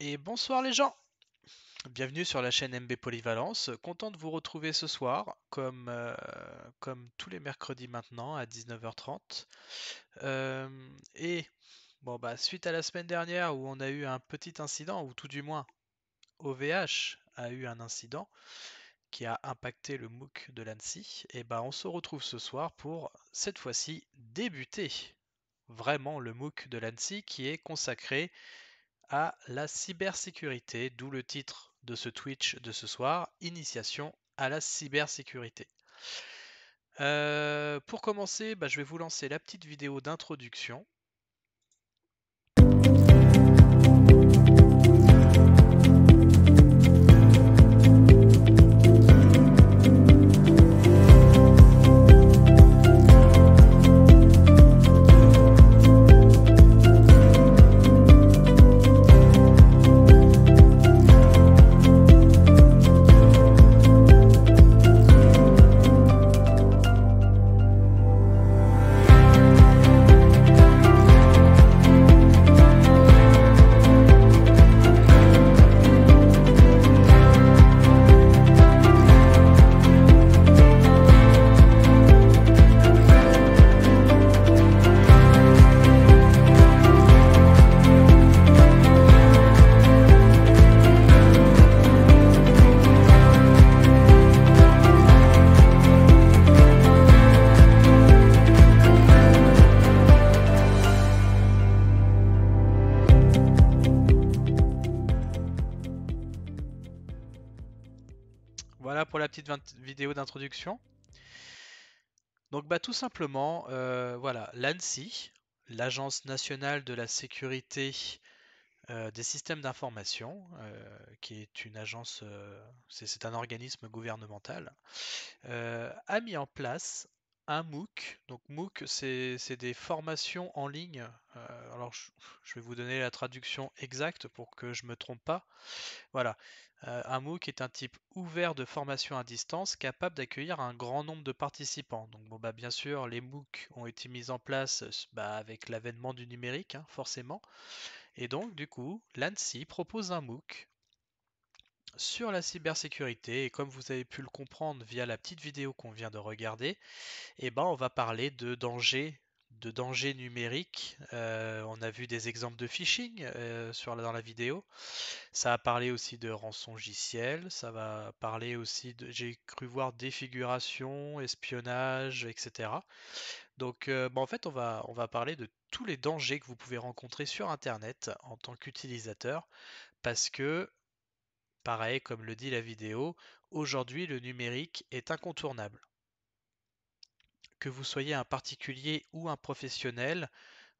Et bonsoir les gens Bienvenue sur la chaîne MB Polyvalence, content de vous retrouver ce soir, comme, euh, comme tous les mercredis maintenant à 19h30. Euh, et bon bah suite à la semaine dernière où on a eu un petit incident, ou tout du moins OVH a eu un incident qui a impacté le MOOC de l'ANSI, et eh ben bah, on se retrouve ce soir pour cette fois-ci débuter vraiment le MOOC de l'ANSI qui est consacré à la cybersécurité, d'où le titre de ce Twitch de ce soir, Initiation à la cybersécurité. Euh, pour commencer, bah, je vais vous lancer la petite vidéo d'introduction d'introduction. Donc bah, tout simplement, euh, voilà, l'ANSI, l'Agence nationale de la sécurité euh, des systèmes d'information, euh, qui est une agence, c'est un organisme gouvernemental, a mis en place un MOOC. Donc MOOC, c'est des formations en ligne. alors je, je, vais vous donner la traduction exacte pour que je me trompe pas. Voilà, euh, un MOOC est un type ouvert de formation à distance capable d'accueillir un grand nombre de participants. Donc bon, bah, bien sûr, les MOOC ont été mis en place bah, avec l'avènement du numérique, hein, forcément. Et donc du coup, l'ANSI propose un MOOC sur la cybersécurité et comme vous avez pu le comprendre via la petite vidéo qu'on vient de regarder, eh ben on va parler de dangers de dangers numériques. Euh, on a vu des exemples de phishing euh, sur, dans la vidéo. Ça a parlé aussi de rançongiciel. Ça va parler aussi de. J'ai cru voir défiguration, espionnage, etc. Donc, euh, bah, en fait, on va, on va parler de tous les dangers que vous pouvez rencontrer sur Internet en tant qu'utilisateur. Parce que, pareil, comme le dit la vidéo, aujourd'hui, le numérique est incontournable que vous soyez un particulier ou un professionnel,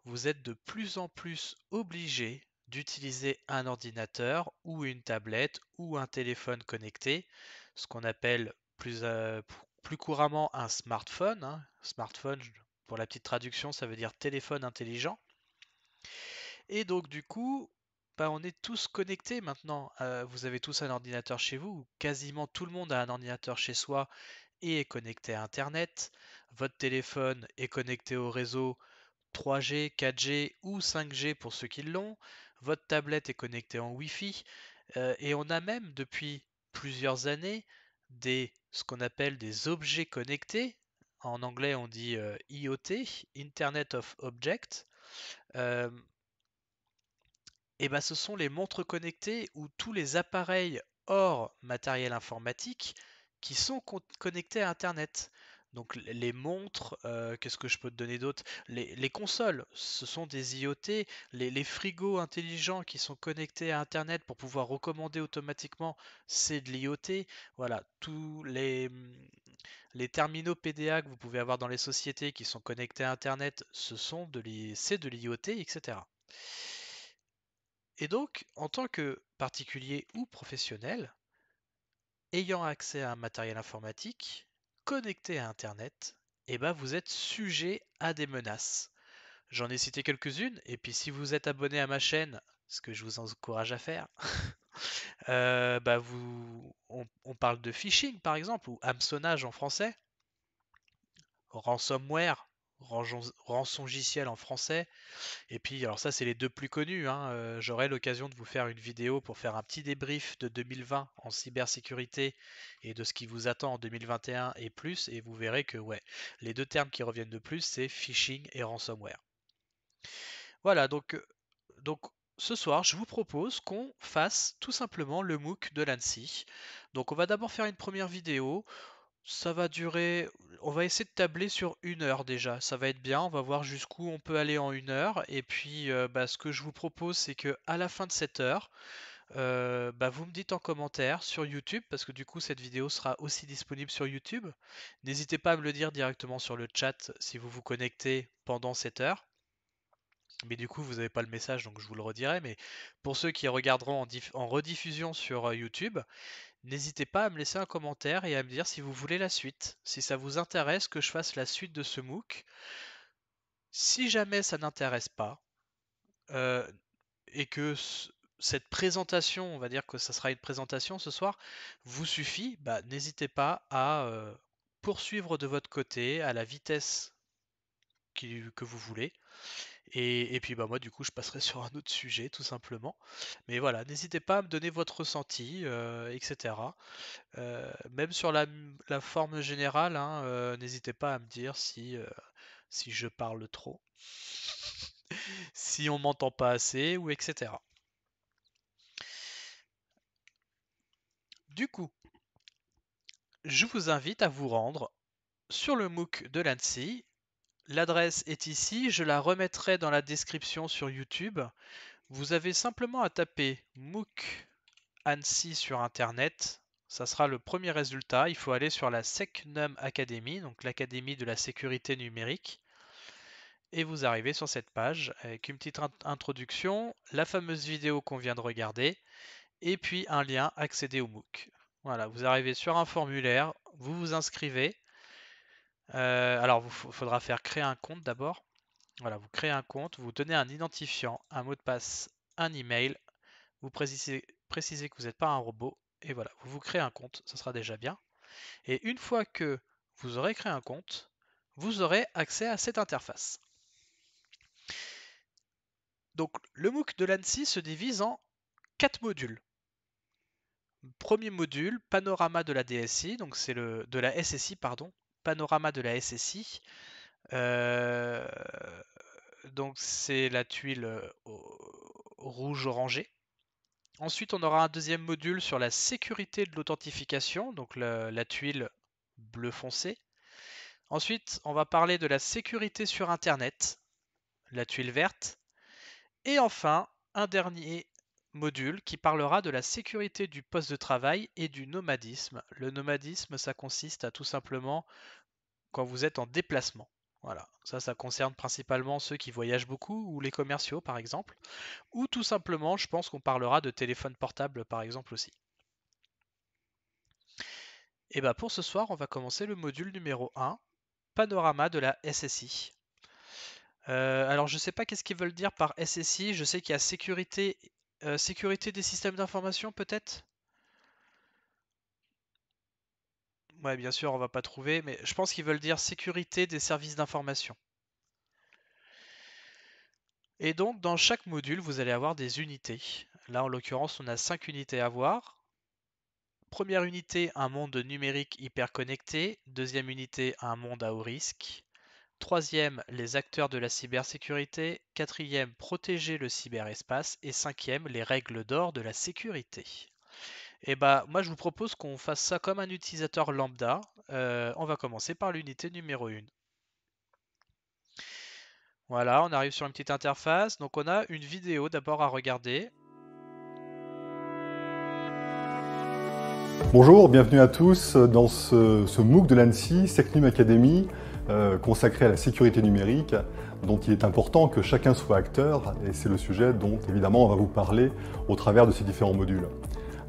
vous êtes de plus en plus obligé d'utiliser un ordinateur ou une tablette ou un téléphone connecté, ce qu'on appelle plus, euh, couramment un smartphone. Hein. Smartphone, pour la petite traduction, ça veut dire téléphone intelligent. Et donc du coup, bah, on est tous connectés maintenant. Euh, vous avez tous un ordinateur chez vous, quasiment tout le monde a un ordinateur chez soi et est connecté à Internet votre téléphone est connecté au réseau 3G, 4G ou 5G pour ceux qui l'ont, votre tablette est connectée en Wi-Fi, euh, et on a même depuis plusieurs années des ce qu'on appelle des objets connectés. En anglais, on dit euh, IoT, Internet of Objects. et euh, eh ben, ce sont les montres connectées ou tous les appareils hors matériel informatique qui sont connectés à Internet. Donc les montres, euh, qu'est-ce que je peux te donner d'autre les, consoles, ce sont des IoT, les, frigos intelligents qui sont connectés à Internet pour pouvoir recommander automatiquement, c'est de l'IoT. Voilà, tous les, terminaux PDA que vous pouvez avoir dans les sociétés qui sont connectés à Internet, ce sont de c'est de l'IoT, etc. Et donc, en tant que particulier ou professionnel, ayant accès à un matériel informatique, connecté à Internet, eh ben vous êtes sujet à des menaces. J'en ai cité quelques-unes, et puis si vous êtes abonné à ma chaîne, ce que je vous encourage à faire, euh, bah, vous, on, on, parle de phishing par exemple, ou hameçonnage en français, ransomware, rançongiciel en français. Et puis, alors ça, c'est les deux plus connus. Hein. Euh, j'aurai l'occasion de vous faire une vidéo pour faire un petit débrief de 2020 en cybersécurité et de ce qui vous attend en 2021 et plus. Et vous verrez que ouais, les deux termes qui reviennent de plus, c'est phishing et ransomware. Voilà, donc, euh, donc ce soir, je vous propose qu'on fasse tout simplement le MOOC de l'ANSI. Donc on va d'abord faire une première vidéo ça va durer. On va essayer de tabler sur une heure déjà. Ça va être bien. On va voir jusqu'où on peut aller en une heure. Et puis, euh, bah, ce que je vous propose, c'est que à la fin de cette heure, euh, bah, vous me dites en commentaire sur YouTube, parce que du coup, cette vidéo sera aussi disponible sur YouTube. N'hésitez pas à me le dire directement sur le chat si vous vous connectez pendant cette heure. Mais du coup, vous n'avez pas le message, donc je vous le redirai. Mais pour ceux qui regarderont en rediffusion sur euh, YouTube, N'hésitez pas à me laisser un commentaire et à me dire si vous voulez la suite, si ça vous intéresse que je fasse la suite de ce MOOC. Si jamais ça n'intéresse pas, euh, et que cette présentation, on va dire que ça sera une présentation ce soir, vous suffit, bah, n'hésitez pas à euh, poursuivre de votre côté à la vitesse que vous voulez. Et, puis bah moi du coup je passerai sur un autre sujet tout simplement. Mais voilà, n'hésitez pas à me donner votre ressenti, euh, etc. Euh, même sur la, forme générale, hein, euh, n'hésitez pas à me dire si, si je parle trop, si on m'entend pas assez, ou etc. Du coup, je vous invite à vous rendre sur le MOOC de l'ANSI L'adresse est ici, je la remettrai dans la description sur YouTube. Vous avez simplement à taper MOOC Annecy sur Internet. Ça sera le premier résultat. Il faut aller sur la SecNum Academy, donc l'Académie de la sécurité numérique. Et vous arrivez sur cette page avec une petite introduction, la fameuse vidéo qu'on vient de regarder, et puis un lien accéder au MOOC. Voilà, vous arrivez sur un formulaire, vous vous inscrivez. Euh, alors, il faudra faire créer un compte d'abord. Voilà, vous créez un compte, vous donnez un identifiant, un mot de passe, un email. Vous précisez, que vous n'êtes pas un robot. Et voilà, vous vous créez un compte, ce sera déjà bien. Et une fois que vous aurez créé un compte, vous aurez accès à cette interface. Donc, le MOOC de l'ANSI se divise en quatre modules. Premier module, panorama de la DSI, donc c'est le de la SSI, pardon, panorama de la SSI. Euh, donc c'est la tuile euh, rouge orangée Ensuite, on aura un deuxième module sur la sécurité de l'authentification, donc la, la tuile bleu foncé. Ensuite, on va parler de la sécurité sur Internet, la tuile verte. Et enfin, un dernier module qui parlera de la sécurité du poste de travail et du nomadisme. Le nomadisme, ça consiste à tout simplement vous êtes en déplacement. Voilà, ça, ça concerne principalement ceux qui voyagent beaucoup ou les commerciaux par exemple, ou tout simplement, je pense qu'on parlera de téléphone portable par exemple aussi. Et eh bah ben, pour ce soir, on va commencer le module numéro 1, panorama de la SSI. Euh, alors je sais pas qu'est-ce qu'ils veulent dire par SSI, je sais qu'il y a sécurité, euh, sécurité des systèmes d'information peut-être Ouais, bien sûr, on va pas trouver, mais je pense qu'ils veulent dire sécurité des services d'information. Et donc, dans chaque module, vous allez avoir des unités. Là, en l'occurrence, on a 5 unités à voir. Première unité, un monde numérique hyper connecté. Deuxième unité, un monde à haut risque. Troisième, les acteurs de la cybersécurité. Quatrième, protéger le cyberespace. Et cinquième, les règles d'or de la sécurité. Et eh bah, moi, je vous propose qu'on fasse ça comme un utilisateur lambda. Euh, on va commencer par l'unité numéro 1. Voilà, on arrive sur une petite interface. Donc, on a une vidéo d'abord à regarder. Bonjour, bienvenue à tous dans ce, MOOC de l'ANSI, SecNum Academy, euh, consacré à la sécurité numérique, dont il est important que chacun soit acteur, et c'est le sujet dont évidemment on va vous parler au travers de ces différents modules.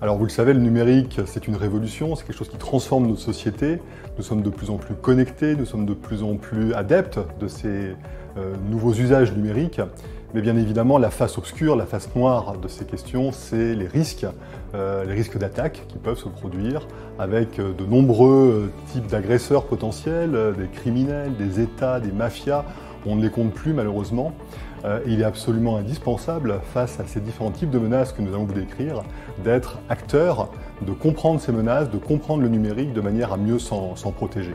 Alors vous le savez, le numérique, c'est une révolution, c'est quelque chose qui transforme notre société. Nous sommes de plus en plus connectés, nous sommes de plus en plus adeptes de ces euh, nouveaux usages numériques. Mais bien évidemment, la face obscure, la face noire de ces questions, c'est les risques, euh, les risques d'attaques qui peuvent se produire avec euh, de nombreux types d'agresseurs potentiels, des criminels, des États, des mafias. On ne les compte plus malheureusement. Euh, il est absolument indispensable, face à ces différents types de menaces que nous allons vous décrire, d'être acteur, de comprendre ces menaces, de comprendre le numérique de manière à mieux s'en protéger.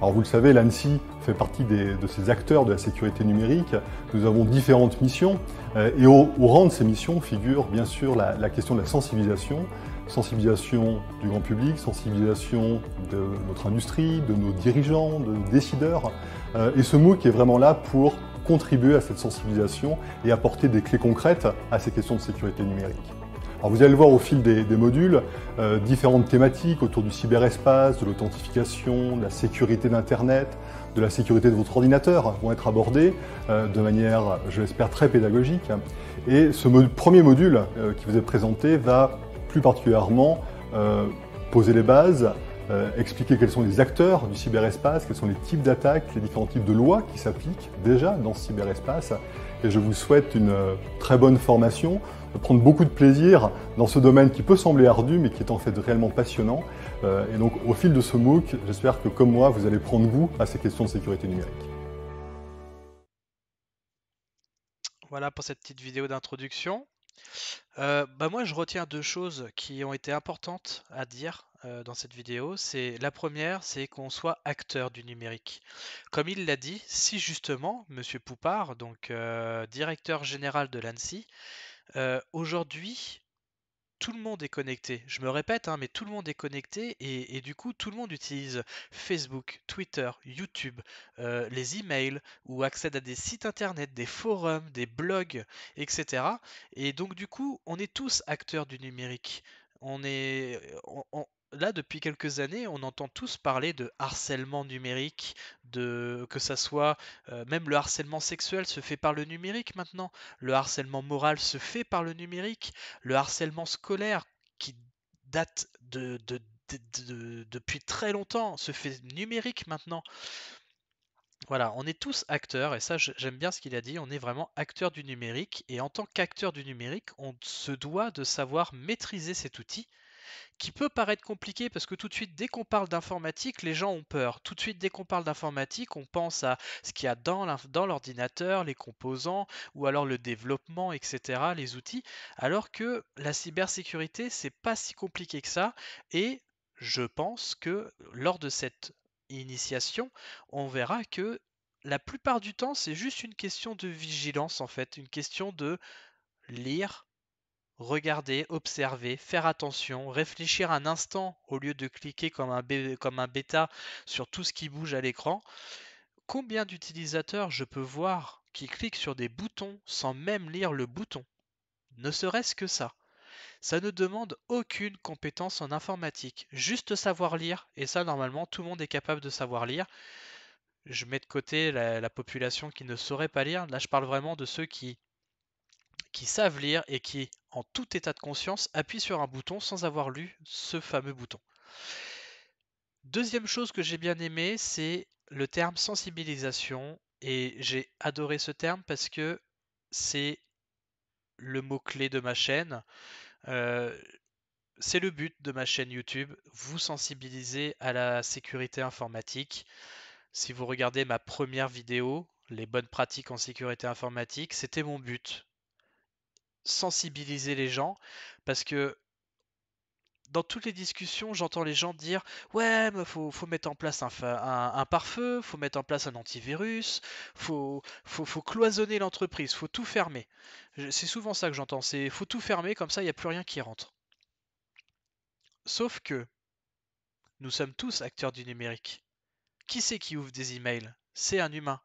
Alors vous le savez, l'ANSI fait partie de ces acteurs de la sécurité numérique. Nous avons différentes missions euh, et au, rang de ces missions figure bien sûr la, question de la sensibilisation, sensibilisation du grand public, sensibilisation de notre industrie, de nos dirigeants, de nos décideurs. Euh, et ce mot qui est vraiment là pour contribuer à cette sensibilisation et apporter des clés concrètes à ces questions de sécurité numérique. vous allez le voir au fil des, modules, euh, différentes thématiques autour du cyberespace, de l'authentification, de la sécurité d'Internet, de la sécurité de votre ordinateur vont être abordées euh, de manière, je l'espère, très pédagogique. Et ce premier module euh, qui vous est présenté va plus particulièrement poser les bases, euh, expliquer quels sont les acteurs du cyberespace, quels sont les types d'attaques, les différents types de lois qui s'appliquent déjà dans ce cyberespace. Et je vous souhaite une euh, très bonne formation, de prendre beaucoup de plaisir dans ce domaine qui peut sembler ardu, mais qui est en fait réellement passionnant. Euh, et donc, au fil de ce MOOC, j'espère que comme moi, vous allez prendre goût à ces questions de sécurité numérique. Voilà pour cette petite vidéo d'introduction. Bah, moi, je retiens deux choses qui ont été importantes à dire euh, dans cette vidéo, c'est la première, c'est qu'on soit acteur du numérique. Comme il l'a dit, si justement Monsieur Poupard, donc euh, directeur général de l'ANSI, euh, aujourd'hui tout le monde est connecté. Je me répète, hein, mais tout le monde est connecté et, du coup, tout le monde utilise Facebook, Twitter, YouTube, les emails ou accède à des sites internet, des forums, des blogs, etc. Et donc, du coup, on est tous acteurs du numérique. On est, là, depuis quelques années, on entend tous parler de harcèlement numérique, de que ça soit euh, même le harcèlement sexuel se fait par le numérique maintenant, le harcèlement moral se fait par le numérique, le harcèlement scolaire qui date de, depuis très longtemps se fait numérique maintenant. Voilà, on est tous acteurs, et ça j'aime bien ce qu'il a dit, on est vraiment acteurs du numérique, et en tant qu'acteurs du numérique, on se doit de savoir maîtriser cet outil qui peut paraître compliqué parce que tout de suite, dès qu'on parle d'informatique, les gens ont peur. Tout de suite, dès qu'on parle d'informatique, on pense à ce qu'il y a dans l'ordinateur, les composants, ou alors le développement, etc., les outils, alors que la cybersécurité, c'est pas si compliqué que ça, et je pense que lors de cette initiation, on verra que la plupart du temps, c'est juste une question de vigilance en fait, une question de lire, regarder, observer, faire attention, réfléchir un instant au lieu de cliquer comme un, comme un bêta sur tout ce qui bouge à l'écran. Combien d'utilisateurs je peux voir qui cliquent sur des boutons sans même lire le bouton Ne serait-ce que ça. Ça ne demande aucune compétence en informatique, juste savoir lire, et ça normalement tout le monde est capable de savoir lire. Je mets de côté la, la population qui ne saurait pas lire, là je parle vraiment de ceux qui qui savent lire et qui en tout état de conscience, appuie sur un bouton sans avoir lu ce fameux bouton. Deuxième chose que j'ai bien aimé, c'est le terme sensibilisation. Et j'ai adoré ce terme parce que c'est le mot-clé de ma chaîne. Euh, c'est le but de ma chaîne YouTube, vous sensibiliser à la sécurité informatique. Si vous regardez ma première vidéo, les bonnes pratiques en sécurité informatique, c'était mon but sensibiliser les gens parce que dans toutes les discussions, j'entends les gens dire Ouais, mais faut, mettre en place un, pare-feu, faut mettre en place un antivirus, faut, faut, faut cloisonner l'entreprise, faut tout fermer. C'est souvent ça que j'entends c'est faut tout fermer, comme ça, il n'y a plus rien qui rentre. Sauf que nous sommes tous acteurs du numérique. Qui c'est qui ouvre des emails C'est un humain.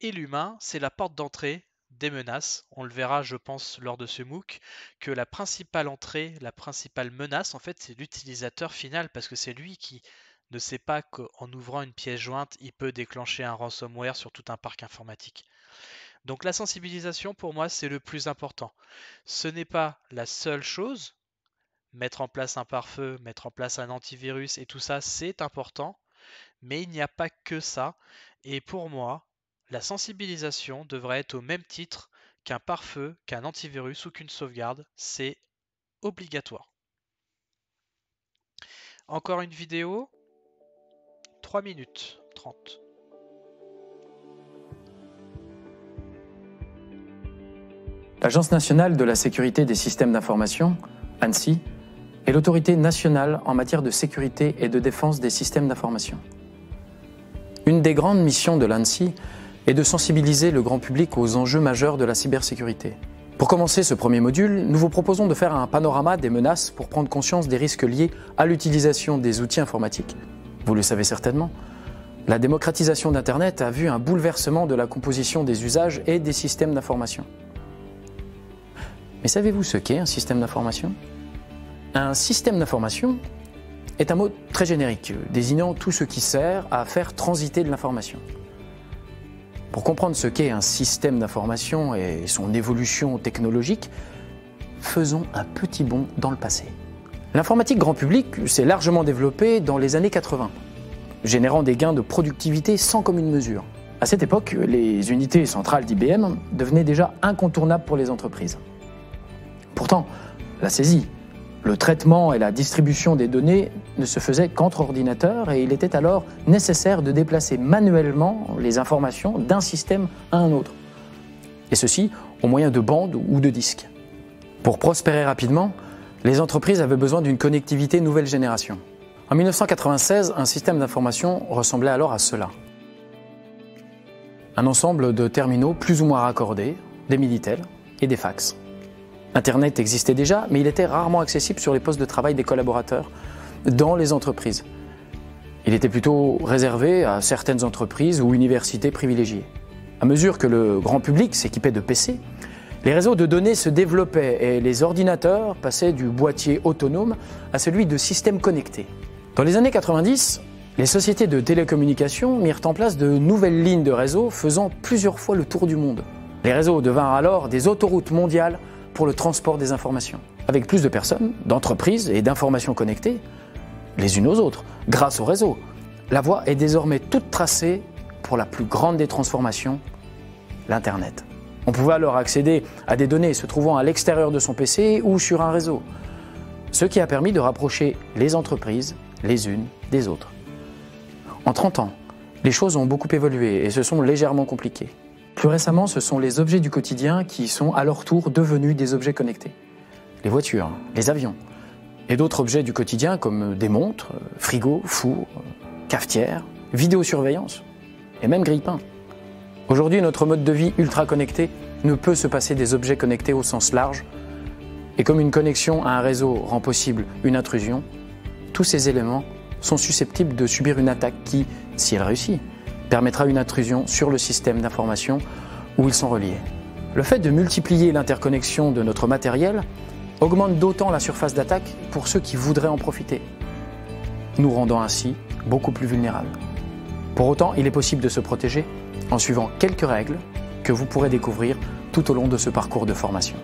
Et l'humain, c'est la porte d'entrée des menaces. On le verra, je pense, lors de ce MOOC, que la principale entrée, la principale menace, en fait, c'est l'utilisateur final, parce que c'est lui qui ne sait pas qu'en ouvrant une pièce jointe, il peut déclencher un ransomware sur tout un parc informatique. Donc la sensibilisation, pour moi, c'est le plus important. Ce n'est pas la seule chose. Mettre en place un pare-feu, mettre en place un antivirus et tout ça, c'est important. Mais il n'y a pas que ça. Et pour moi, la sensibilisation devrait être au même titre qu'un pare-feu, qu'un antivirus ou qu'une sauvegarde, c'est obligatoire. Encore une vidéo, 3 minutes 30. L'Agence nationale de la sécurité des systèmes d'information, ANSI, est l'autorité nationale en matière de sécurité et de défense des systèmes d'information. Une des grandes missions de l'ANSI et de sensibiliser le grand public aux enjeux majeurs de la cybersécurité. Pour commencer ce premier module, nous vous proposons de faire un panorama des menaces pour prendre conscience des risques liés à l'utilisation des outils informatiques. Vous le savez certainement, la démocratisation d'Internet a vu un bouleversement de la composition des usages et des systèmes d'information. Mais savez-vous ce qu'est un système d'information Un système d'information est un mot très générique, désignant tout ce qui sert à faire transiter de l'information. Pour comprendre ce qu'est un système d'information et son évolution technologique, faisons un petit bond dans le passé. L'informatique grand public s'est largement développée dans les années 80, générant des gains de productivité sans commune mesure. À cette époque, les unités centrales d'IBM devenaient déjà incontournables pour les entreprises. Pourtant, la saisie, le traitement et la distribution des données ne se faisaient qu'entre ordinateurs et il était alors nécessaire de déplacer manuellement les informations d'un système à un autre. Et ceci au moyen de bandes ou de disques. Pour prospérer rapidement, les entreprises avaient besoin d'une connectivité nouvelle génération. En 1996, un système d'information ressemblait alors à cela. Un ensemble de terminaux plus ou moins raccordés, des Minitel et des fax. Internet existait déjà, mais il était rarement accessible sur les postes de travail des collaborateurs dans les entreprises. Il était plutôt réservé à certaines entreprises ou universités privilégiées. À mesure que le grand public s'équipait de PC, les réseaux de données se développaient et les ordinateurs passaient du boîtier autonome à celui de système connecté. Dans les années 90, les sociétés de télécommunications mirent en place de nouvelles lignes de réseaux faisant plusieurs fois le tour du monde. Les réseaux devinrent alors des autoroutes mondiales pour le transport des informations. Avec plus de personnes, d'entreprises et d'informations connectées, les unes aux autres, grâce au réseau, la voie est désormais toute tracée pour la plus grande des transformations, l'Internet. On pouvait alors accéder à des données se trouvant à l'extérieur de son PC ou sur un réseau, ce qui a permis de rapprocher les entreprises les unes des autres. En 30 ans, les choses ont beaucoup évolué et se sont légèrement compliquées. Plus récemment, ce sont les objets du quotidien qui sont à leur tour devenus des objets connectés. Les voitures, les avions et d'autres objets du quotidien comme des montres, frigos, fours, cafetières, vidéosurveillance et même grille-pain. Aujourd'hui, notre mode de vie ultra connecté ne peut se passer des objets connectés au sens large. Et comme une connexion à un réseau rend possible une intrusion, tous ces éléments sont susceptibles de subir une attaque qui, si elle réussit, permettra une intrusion sur le système d'information où ils sont reliés. Le fait de multiplier l'interconnexion de notre matériel augmente d'autant la surface d'attaque pour ceux qui voudraient en profiter, nous rendant ainsi beaucoup plus vulnérables. Pour autant, il est possible de se protéger en suivant quelques règles que vous pourrez découvrir tout au long de ce parcours de formation.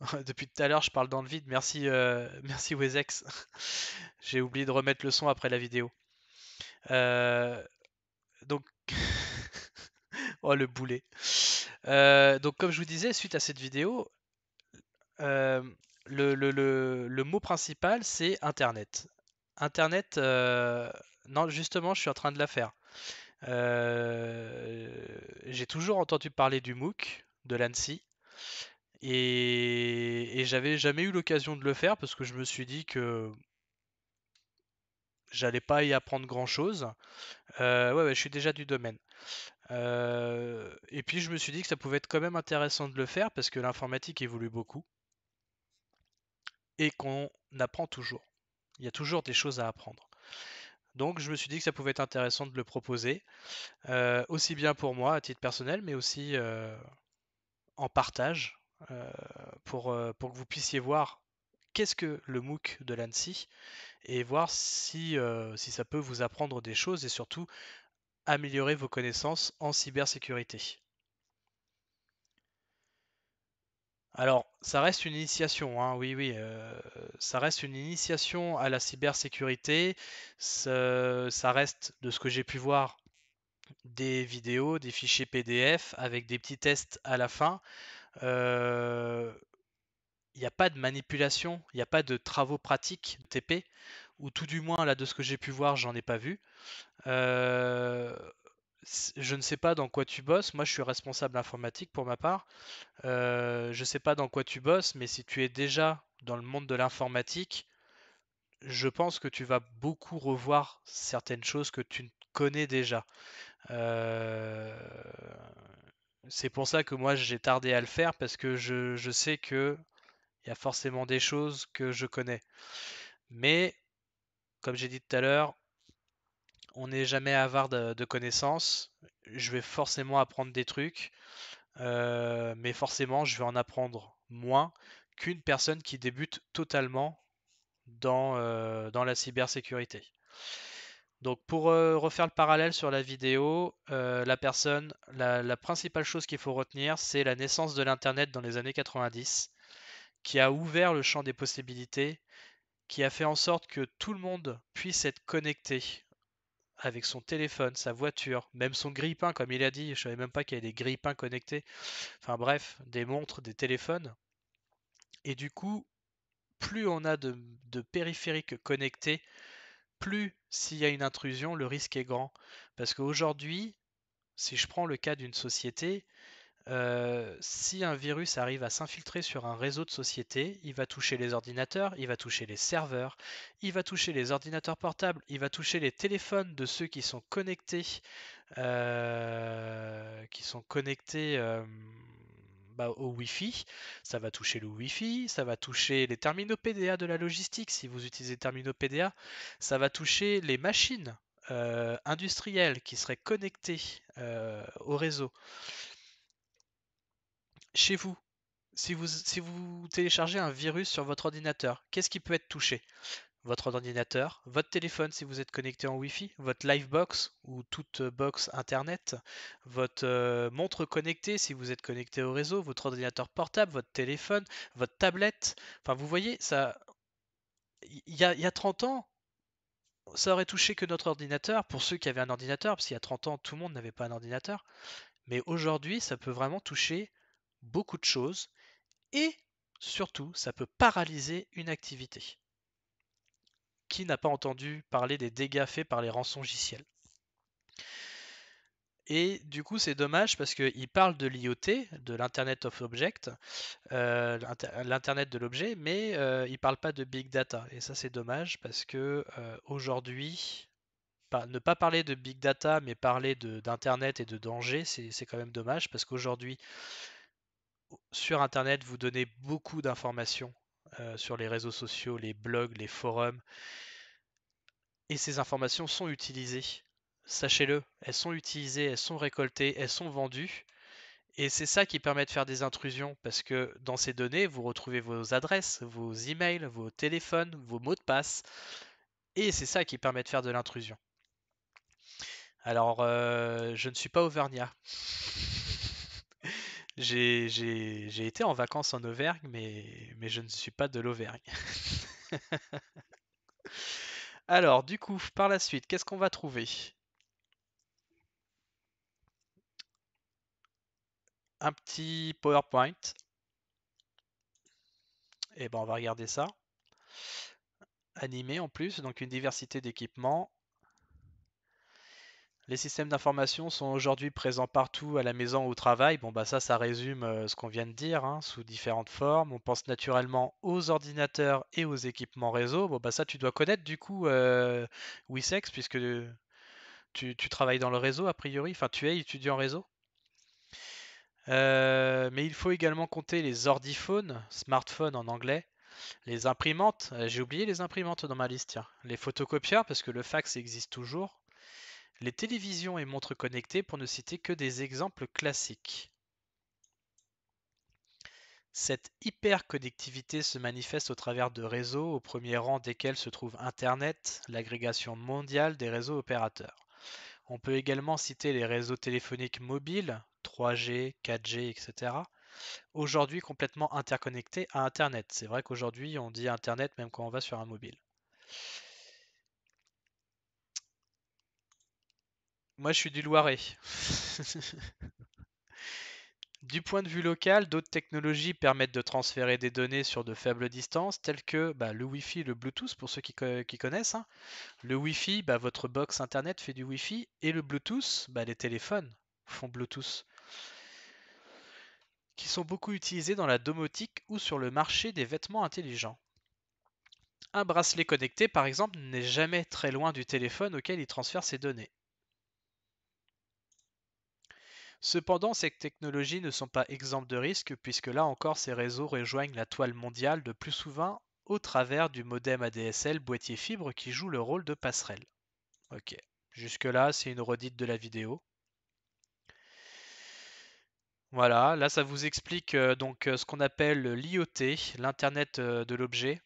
Depuis tout à l'heure, je parle dans le vide. Merci, euh, merci Wezex. J'ai oublié de remettre le son après la vidéo. Euh, donc, oh le boulet. Euh, donc, comme je vous disais, suite à cette vidéo, le, le, mot principal c'est Internet. Internet, non, justement, je suis en train de la faire. J'ai toujours entendu parler du MOOC de l'ANSI. Et, j'avais jamais eu l'occasion de le faire parce que je me suis dit que j'allais pas y apprendre grand chose. Euh, ouais, je suis déjà du domaine. Euh, et puis je me suis dit que ça pouvait être quand même intéressant de le faire parce que l'informatique évolue beaucoup et qu'on apprend toujours. Il y a toujours des choses à apprendre. Donc je me suis dit que ça pouvait être intéressant de le proposer, euh, aussi bien pour moi à titre personnel, mais aussi en partage euh, euh, pour, que vous puissiez voir qu'est-ce que le MOOC de l'ANSI et voir euh, si, ça peut vous apprendre des choses et surtout améliorer vos connaissances en cybersécurité. Alors, ça reste une initiation, hein, oui, oui, ça reste une initiation à la cybersécurité, ça reste, de ce que j'ai pu voir, des vidéos, des fichiers PDF avec des petits tests à la fin il n'y a pas de manipulation, il n'y a pas de travaux pratiques TP, ou tout du moins, là, de ce que j'ai pu voir, j'en ai pas vu. je ne sais pas dans quoi tu bosses. Moi, je suis responsable informatique pour ma part. je ne sais pas dans quoi tu bosses, mais si tu es déjà dans le monde de l'informatique, je pense que tu vas beaucoup revoir certaines choses que tu connais déjà. Euh, c'est pour ça que moi j'ai tardé à le faire parce que je, sais que il y a forcément des choses que je connais. Mais comme j'ai dit tout à l'heure, on n'est jamais avare de, connaissances. Je vais forcément apprendre des trucs, euh, mais forcément je vais en apprendre moins qu'une personne qui débute totalement dans, euh, dans la cybersécurité. Donc pour euh, refaire le parallèle sur la vidéo, euh, la personne, la, principale chose qu'il faut retenir, c'est la naissance de l'Internet dans les années 90, qui a ouvert le champ des possibilités, qui a fait en sorte que tout le monde puisse être connecté avec son téléphone, sa voiture, même son grille-pain, comme il a dit, je ne savais même pas qu'il y avait des grille-pains connectés, enfin bref, des montres, des téléphones. Et du coup, plus on a de périphériques connectés, plus s'il y a une intrusion, le risque est grand. Parce qu'aujourd'hui, si je prends le cas d'une société, euh, si un virus arrive à s'infiltrer sur un réseau de société, il va toucher les ordinateurs, il va toucher les serveurs, il va toucher les ordinateurs portables, il va toucher les téléphones de ceux qui sont connectés, euh, qui sont connectés. Euh, bah, au Wi-Fi. Ça va toucher le Wi-Fi, ça va toucher les terminaux PDA de la logistique si vous utilisez terminaux PDA, ça va toucher les machines euh, industrielles qui seraient connectées euh, au réseau. Chez vous, si vous, si vous téléchargez un virus sur votre ordinateur, qu'est-ce qui peut être touché votre ordinateur, votre téléphone si vous êtes connecté en Wi-Fi, votre Livebox ou toute euh, box Internet, votre euh, montre connectée si vous êtes connecté au réseau, votre ordinateur portable, votre téléphone, votre tablette. Enfin, vous voyez, ça. Il y a, y a 30 ans, ça aurait touché que notre ordinateur, pour ceux qui avaient un ordinateur, parce qu'il y a 30 ans, tout le monde n'avait pas un ordinateur. Mais aujourd'hui, ça peut vraiment toucher beaucoup de choses. Et surtout, ça peut paralyser une activité qui n'a pas entendu parler des dégâts faits par les rançons et du coup, c'est dommage parce qu'il parle de l'IoT, de l'Internet of Object, euh, l'Internet de l'objet, mais euh, il ne parle pas de Big Data. Et ça, c'est dommage parce que euh, aujourd'hui, ne pas parler de Big Data, mais parler d'Internet et de danger, c'est quand même dommage parce qu'aujourd'hui, sur Internet, vous donnez beaucoup d'informations euh, sur les réseaux sociaux, les blogs, les forums. Et ces informations sont utilisées. Sachez-le, elles sont utilisées, elles sont récoltées, elles sont vendues. Et c'est ça qui permet de faire des intrusions, parce que dans ces données, vous retrouvez vos adresses, vos emails, vos téléphones, vos mots de passe. Et c'est ça qui permet de faire de l'intrusion. Alors, euh, je ne suis pas auvergnat. J'ai été en vacances en Auvergne, mais, je ne suis pas de l'Auvergne. Alors, du coup, par la suite, qu'est-ce qu'on va trouver Un petit PowerPoint. Et eh ben, on va regarder ça. Animé en plus, donc une diversité d'équipements. Les systèmes d'information sont aujourd'hui présents partout, à la maison ou au travail. Bon, bah ça, ça résume euh, ce qu'on vient de dire, hein, sous différentes formes. On pense naturellement aux ordinateurs et aux équipements réseau. Bon, bah ça, tu dois connaître du coup euh, Wisex, puisque tu, travailles dans le réseau, a priori. Enfin, tu es étudiant réseau. Euh, mais il faut également compter les ordiphones, smartphones en anglais, les imprimantes, euh, j'ai oublié les imprimantes dans ma liste, tiens. les photocopieurs, parce que le fax existe toujours, les télévisions et montres connectées pour ne citer que des exemples classiques. Cette hyperconnectivité se manifeste au travers de réseaux, au premier rang desquels se trouve Internet, l'agrégation mondiale des réseaux opérateurs. On peut également citer les réseaux téléphoniques mobiles, 3G, 4G, etc. Aujourd'hui complètement interconnectés à Internet. C'est vrai qu'aujourd'hui on dit Internet même quand on va sur un mobile. Moi, je suis du Loiret. du point de vue local, d'autres technologies permettent de transférer des données sur de faibles distances, telles que bah, le Wi-Fi, le Bluetooth, pour ceux qui, connaissent. Hein. Le Wi-Fi, bah, votre box Internet fait du Wi-Fi, et le Bluetooth, bah, les téléphones font Bluetooth, qui sont beaucoup utilisés dans la domotique ou sur le marché des vêtements intelligents. Un bracelet connecté, par exemple, n'est jamais très loin du téléphone auquel il transfère ses données. Cependant, ces technologies ne sont pas exemptes de risques puisque là encore ces réseaux rejoignent la toile mondiale de plus souvent au travers du modem ADSL boîtier fibre qui joue le rôle de passerelle. Ok, jusque-là c'est une redite de la vidéo. Voilà, là ça vous explique euh, donc euh, ce qu'on appelle l'IoT, l'Internet euh, de l'objet.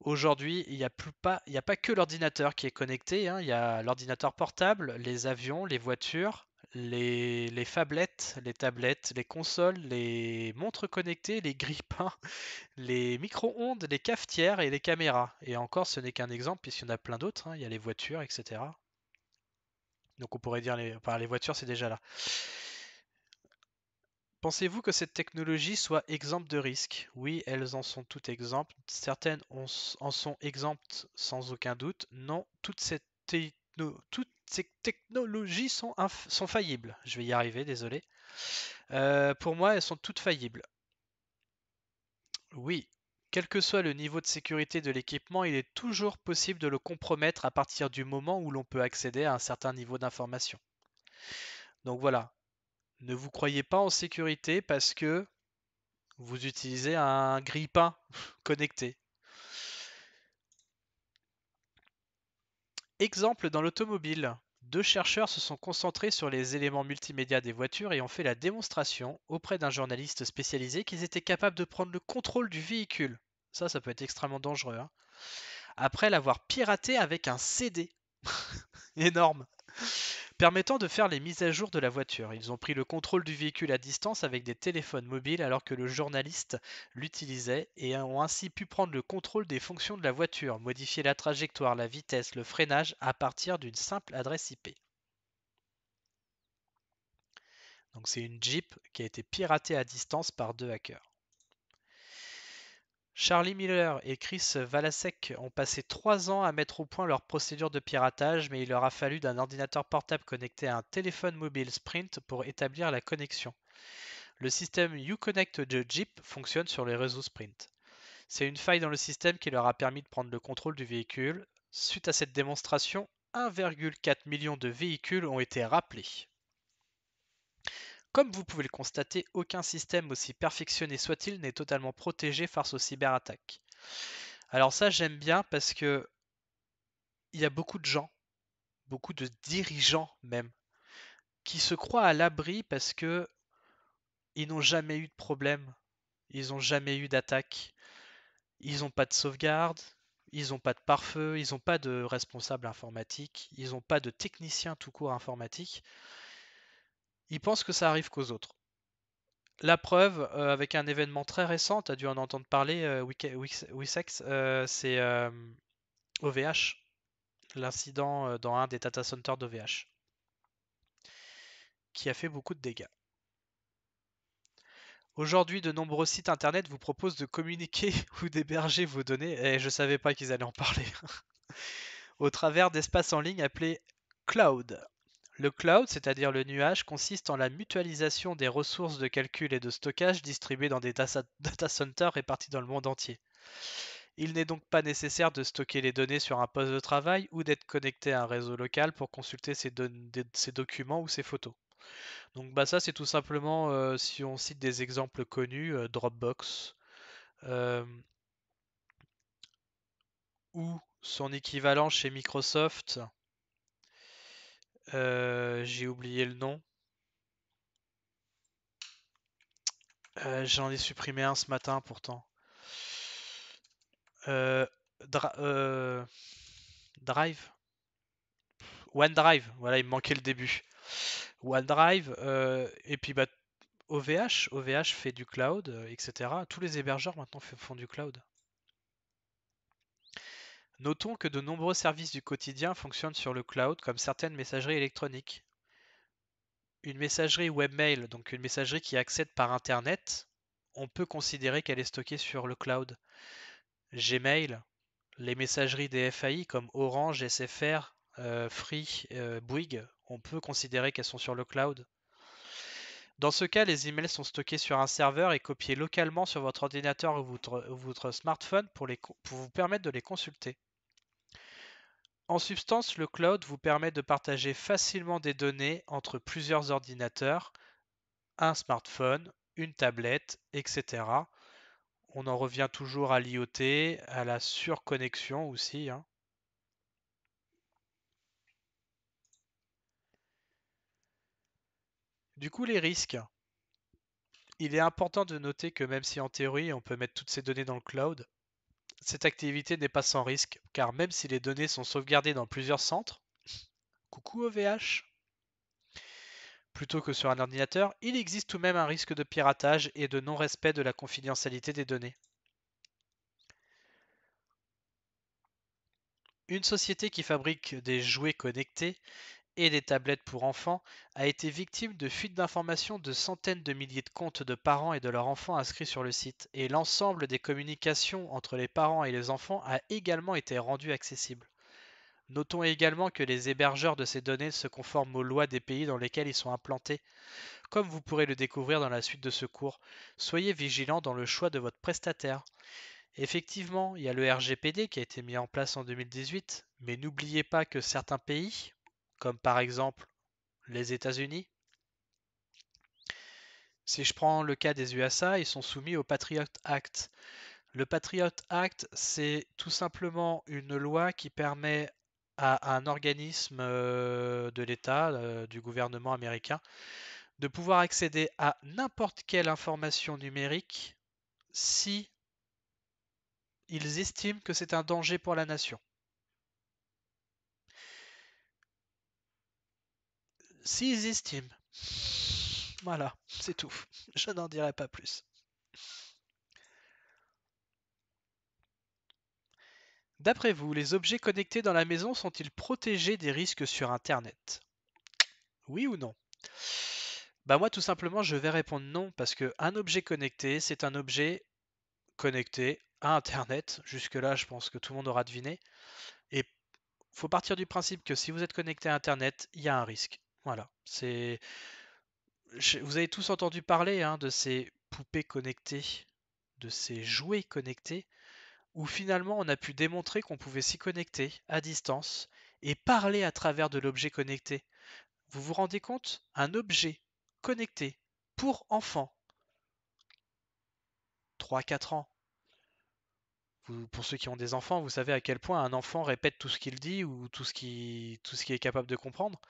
Aujourd'hui, il n'y a, plus pas, il a pas que l'ordinateur qui est connecté, hein. il y a l'ordinateur portable, les avions, les voitures, les, les, phablettes, les tablettes, les consoles, les montres connectées, les grippins, les micro-ondes, les cafetières et les caméras. Et encore, ce n'est qu'un exemple, puisqu'il y en a plein d'autres. Hein. Il y a les voitures, etc. Donc on pourrait dire, les, les voitures, c'est déjà là. Pensez-vous que cette technologie soit exempte de risque Oui, elles en sont toutes exemptes. Certaines en sont exemptes sans aucun doute. Non, toute cette toutes ces technologies sont, faillibles. Je vais y arriver, désolé. Euh, pour moi, elles sont toutes faillibles. Oui, quel que soit le niveau de sécurité de l'équipement, il est toujours possible de le compromettre à partir du moment où l'on peut accéder à un certain niveau d'information. Donc voilà, ne vous croyez pas en sécurité parce que vous utilisez un grille connecté. Exemple dans l'automobile, deux chercheurs se sont concentrés sur les éléments multimédia des voitures et ont fait la démonstration auprès d'un journaliste spécialisé qu'ils étaient capables de prendre le contrôle du véhicule. Ça, ça peut être extrêmement dangereux. Hein. Après l'avoir piraté avec un CD. Énorme permettant de faire les mises à jour de la voiture. Ils ont pris le contrôle du véhicule à distance avec des téléphones mobiles alors que le journaliste l'utilisait et ont ainsi pu prendre le contrôle des fonctions de la voiture, modifier la trajectoire, la vitesse, le freinage à partir d'une simple adresse IP. Donc c'est une Jeep qui a été piratée à distance par deux hackers. Charlie Miller et Chris Valasek ont passé trois ans à mettre au point leur procédure de piratage, mais il leur a fallu d'un ordinateur portable connecté à un téléphone mobile Sprint pour établir la connexion. Le système Uconnect de Jeep fonctionne sur les réseaux Sprint. C'est une faille dans le système qui leur a permis de prendre le contrôle du véhicule. Suite à cette démonstration, 1,4 million de véhicules ont été rappelés. Comme vous pouvez le constater, aucun système, aussi perfectionné soit-il, n'est totalement protégé face aux cyberattaques. Alors ça, j'aime bien parce que il y a beaucoup de gens, beaucoup de dirigeants même, qui se croient à l'abri parce que ils n'ont jamais eu de problème, ils n'ont jamais eu d'attaque, ils n'ont pas de sauvegarde, ils n'ont pas de pare-feu, ils n'ont pas de responsable informatique, ils n'ont pas de technicien tout court informatique ils pensent que ça arrive qu'aux autres. La preuve, euh, avec un événement très récent, tu as dû en entendre parler, euh, Wisex, euh, c'est OVH, euh, l'incident dans un des data centers d'OVH, qui a fait beaucoup de dégâts. Aujourd'hui, de nombreux sites internet vous proposent de communiquer ou d'héberger vos données, et je savais pas qu'ils allaient en parler, au travers d'espaces en ligne appelés cloud. Le cloud, c'est-à-dire le nuage, consiste en la mutualisation des ressources de calcul et de stockage distribuées dans des data centers répartis dans le monde entier. Il n'est donc pas nécessaire de stocker les données sur un poste de travail ou d'être connecté à un réseau local pour consulter ses, documents ou ses photos. Donc bah, ça c'est tout simplement euh, si on cite des exemples connus, euh, Dropbox euh, ou son équivalent chez Microsoft, euh, j'ai oublié le nom. Euh, j'en ai supprimé un ce matin pourtant. Euh, drive OneDrive, voilà, il me manquait le début. OneDrive, et puis OVH, bah, OVH fait du cloud, etc. Tous les hébergeurs maintenant font du cloud. Notons que de nombreux services du quotidien fonctionnent sur le cloud comme certaines messageries électroniques. Une messagerie webmail, donc une messagerie qui accède par Internet, on peut considérer qu'elle est stockée sur le cloud. Gmail, les messageries des FAI comme Orange, SFR, euh, Free, euh, Bouygues, on peut considérer qu'elles sont sur le cloud. Dans ce cas, les emails sont stockés sur un serveur et copiés localement sur votre ordinateur ou votre, smartphone pour vous permettre de les consulter. En substance, le cloud vous permet de partager facilement des données entre plusieurs ordinateurs, un smartphone, une tablette, etc. On en revient toujours à l'IoT, à la surconnexion aussi. Hein. Du coup, les risques. Il est important de noter que même si en théorie on peut mettre toutes ces données dans le cloud, cette activité n'est pas sans risque, car même si les données sont sauvegardées dans plusieurs centres, coucou OVH, plutôt que sur un ordinateur, il existe tout de même un risque de piratage et de non-respect de la confidentialité des données. Une société qui fabrique des jouets connectés et des tablettes pour enfants a été victime de fuites d'informations de centaines de milliers de comptes de parents et de leurs enfants inscrits sur le site, et l'ensemble des communications entre les parents et les enfants a également été rendu accessible. Notons également que les hébergeurs de ces données se conforment aux lois des pays dans lesquels ils sont implantés. Comme vous pourrez le découvrir dans la suite de ce cours, soyez vigilant dans le choix de votre prestataire. Effectivement, il y a le RGPD qui a été mis en place en 2018, mais n'oubliez pas que certains pays, comme par exemple les États-Unis. Si je prends le cas des USA, ils sont soumis au Patriot Act. Le Patriot Act, c'est tout simplement une loi qui permet à un organisme euh, de l'État, euh, du gouvernement américain, de pouvoir accéder à n'importe quelle information numérique si ils estiment que c'est un danger pour la nation. s'ils estiment. Voilà, c'est tout. Je n'en dirai pas plus. D'après vous, les objets connectés dans la maison sont-ils protégés des risques sur Internet Oui ou non Bah moi tout simplement je vais répondre non parce que un objet connecté c'est un objet connecté à Internet. Jusque-là je pense que tout le monde aura deviné. Et faut partir du principe que si vous êtes connecté à Internet, il y a un risque. Voilà, c'est. Vous avez tous entendu parler hein, de ces poupées connectées, de ces jouets connectés, où finalement on a pu démontrer qu'on pouvait s'y connecter à distance et parler à travers de l'objet connecté. Vous vous rendez compte Un objet connecté pour enfants, 3-4 ans. pour ceux qui ont des enfants, vous savez à quel point un enfant répète tout ce qu'il dit ou tout tout ce qu'il est capable de comprendre.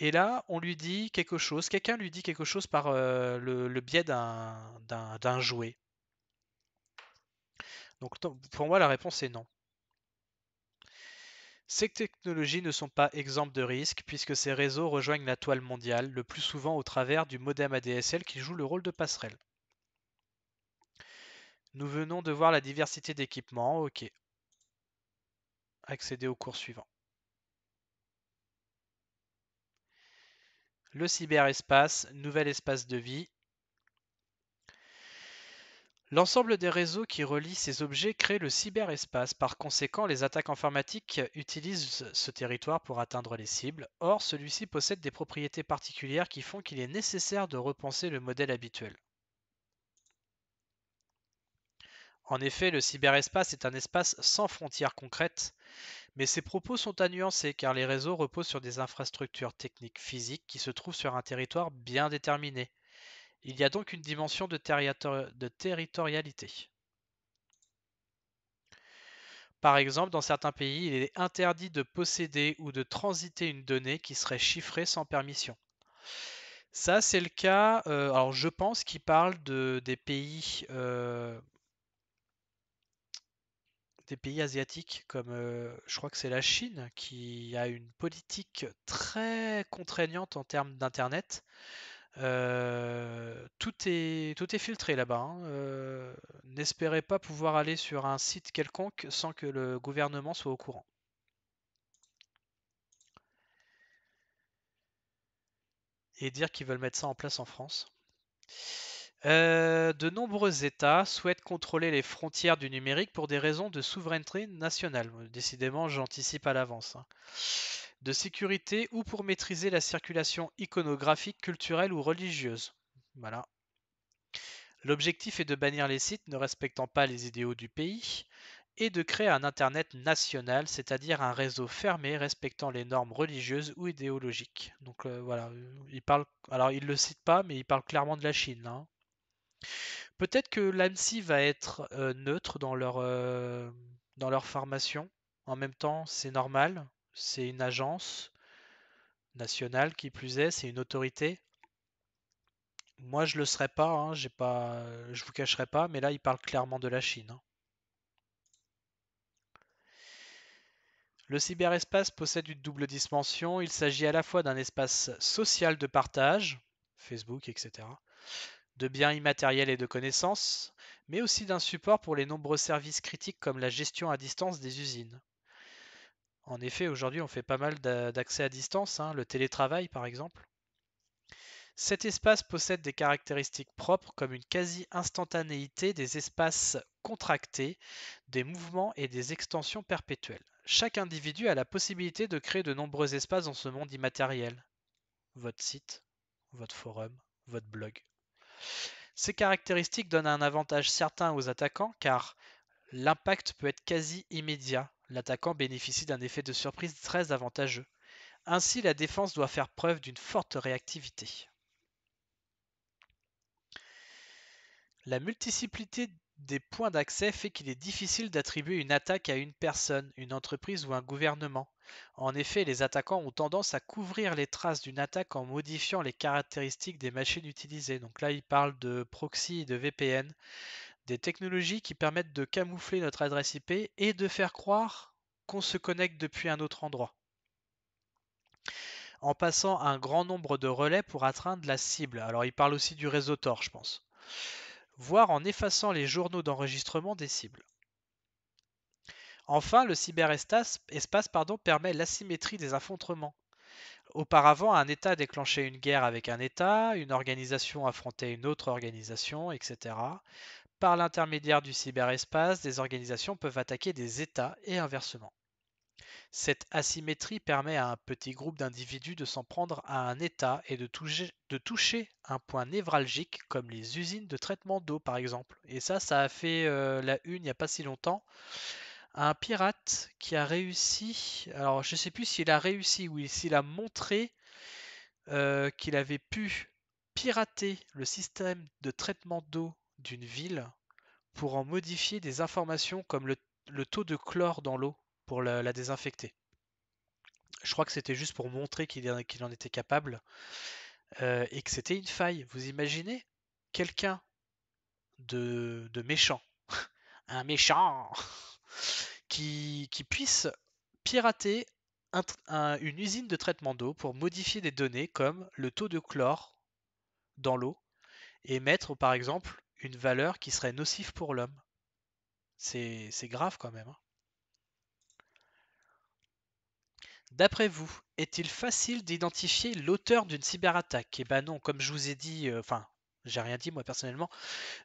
Et là, on lui dit quelque chose, quelqu'un lui dit quelque chose par euh, le, biais d'un jouet. Donc pour moi, la réponse est non. Ces technologies ne sont pas exemptes de risques puisque ces réseaux rejoignent la toile mondiale, le plus souvent au travers du modem ADSL qui joue le rôle de passerelle. Nous venons de voir la diversité d'équipements, ok. Accéder au cours suivant. le cyberespace, nouvel espace de vie. L'ensemble des réseaux qui relient ces objets crée le cyberespace. Par conséquent, les attaques informatiques utilisent ce territoire pour atteindre les cibles. Or, celui-ci possède des propriétés particulières qui font qu'il est nécessaire de repenser le modèle habituel. En effet, le cyberespace est un espace sans frontières concrètes, mais ces propos sont à nuancer car les réseaux reposent sur des infrastructures techniques physiques qui se trouvent sur un territoire bien déterminé. Il y a donc une dimension de, territorialité. Par exemple, dans certains pays, il est interdit de posséder ou de transiter une donnée qui serait chiffrée sans permission. Ça, c'est le cas. Euh, alors, je pense qu'il parle des pays euh, des pays asiatiques comme euh, je crois que c'est la Chine qui a une politique très contraignante en termes d'Internet. Euh, tout, est, tout est filtré là-bas. Hein. Euh, n'espérez pas pouvoir aller sur un site quelconque sans que le gouvernement soit au courant. Et dire qu'ils veulent mettre ça en place en France. Euh, de nombreux États souhaitent contrôler les frontières du numérique pour des raisons de souveraineté nationale. Euh, décidément, j'anticipe à l'avance. Hein. De sécurité ou pour maîtriser la circulation iconographique, culturelle ou religieuse. Voilà. L'objectif est de bannir les sites ne respectant pas les idéaux du pays et de créer un Internet national, c'est-à-dire un réseau fermé respectant les normes religieuses ou idéologiques. Donc euh, voilà, il parle, alors il le cite pas, mais il parle clairement de la Chine. Hein. Peut-être que l'ANSI va être euh, neutre dans leur, euh, dans leur formation. En même temps, c'est normal. C'est une agence nationale qui plus est, c'est une autorité. Moi, je le serais pas, je hein. j'ai pas, je vous cacherai pas, mais là, il parle clairement de la Chine. Hein. Le cyberespace possède une double dimension. Il s'agit à la fois d'un espace social de partage, Facebook, etc., de biens immatériels et de connaissances, mais aussi d'un support pour les nombreux services critiques comme la gestion à distance des usines. En effet, aujourd'hui, on fait pas mal d'accès à distance, hein, le télétravail par exemple. Cet espace possède des caractéristiques propres comme une quasi-instantanéité des espaces contractés, des mouvements et des extensions perpétuelles. Chaque individu a la possibilité de créer de nombreux espaces dans ce monde immatériel. Votre site, votre forum, votre blog, ces caractéristiques donnent un avantage certain aux attaquants car l'impact peut être quasi immédiat, l'attaquant bénéficie d'un effet de surprise très avantageux. Ainsi, la défense doit faire preuve d'une forte réactivité. La multiplicité des points d'accès fait qu'il est difficile d'attribuer une attaque à une personne, une entreprise ou un gouvernement. En effet, les attaquants ont tendance à couvrir les traces d'une attaque en modifiant les caractéristiques des machines utilisées. Donc là, il parle de proxy et de VPN, des technologies qui permettent de camoufler notre adresse IP et de faire croire qu'on se connecte depuis un autre endroit en passant un grand nombre de relais pour atteindre la cible. Alors il parle aussi du réseau Tor, je pense voire en effaçant les journaux d'enregistrement des cibles. Enfin, le cyberespace permet l'asymétrie des affrontements. Auparavant, un État déclenchait une guerre avec un État, une organisation affrontait une autre organisation, etc. Par l'intermédiaire du cyberespace, des organisations peuvent attaquer des États et inversement. Cette asymétrie permet à un petit groupe d'individus de s'en prendre à un État et de toucher, un point névralgique comme les usines de traitement d'eau par exemple. Et ça, ça a fait euh, la une il n'y a pas si longtemps. Un pirate qui a réussi, alors je ne sais plus s'il a réussi ou s'il a montré euh, qu'il avait pu pirater le système de traitement d'eau d'une ville pour en modifier des informations comme le taux de chlore dans l'eau pour la, désinfecter. Je crois que c'était juste pour montrer qu'il en était capable euh, et que c'était une faille. Vous imaginez quelqu'un de, méchant, un méchant, qui, puisse pirater une usine de traitement d'eau pour modifier des données comme le taux de chlore dans l'eau et mettre par exemple une valeur qui serait nocive pour l'homme. C'est grave quand même. Hein. D'après vous, est-il facile d'identifier l'auteur d'une cyberattaque? Eh ben non, comme je vous ai dit, euh, enfin, j'ai rien dit moi personnellement,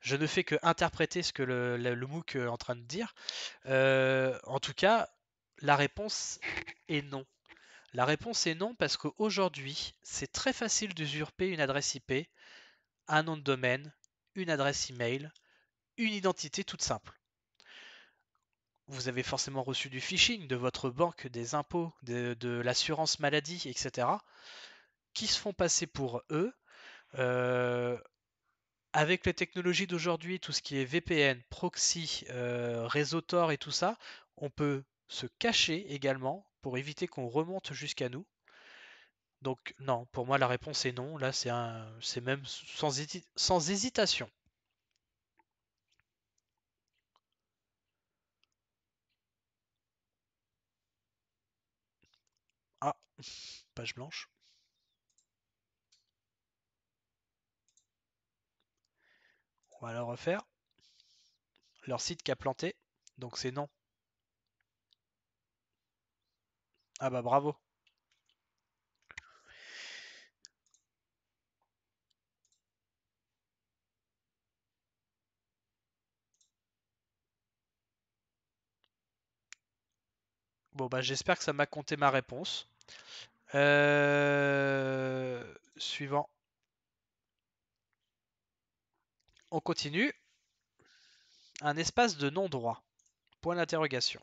je ne fais qu'interpréter ce que le MOOC euh, est en train de dire. Euh, en tout cas, la réponse est non. La réponse est non parce qu'aujourd'hui, c'est très facile d'usurper une adresse IP, un nom de domaine, une adresse email, une identité toute simple vous avez forcément reçu du phishing de votre banque, des impôts, de, l'assurance maladie, etc., qui se font passer pour eux. Euh, avec les technologies d'aujourd'hui, tout ce qui est VPN, proxy, euh, réseau Tor et tout ça, on peut se cacher également pour éviter qu'on remonte jusqu'à nous. Donc non, pour moi la réponse est non. Là, c'est même sans, sans hésitation. Page blanche. On va le refaire. Leur site qui a planté, donc c'est non. Ah bah bravo. Bon bah j'espère que ça m'a compté ma réponse. Euh, suivant. On continue. Un espace de non-droit. Point d'interrogation.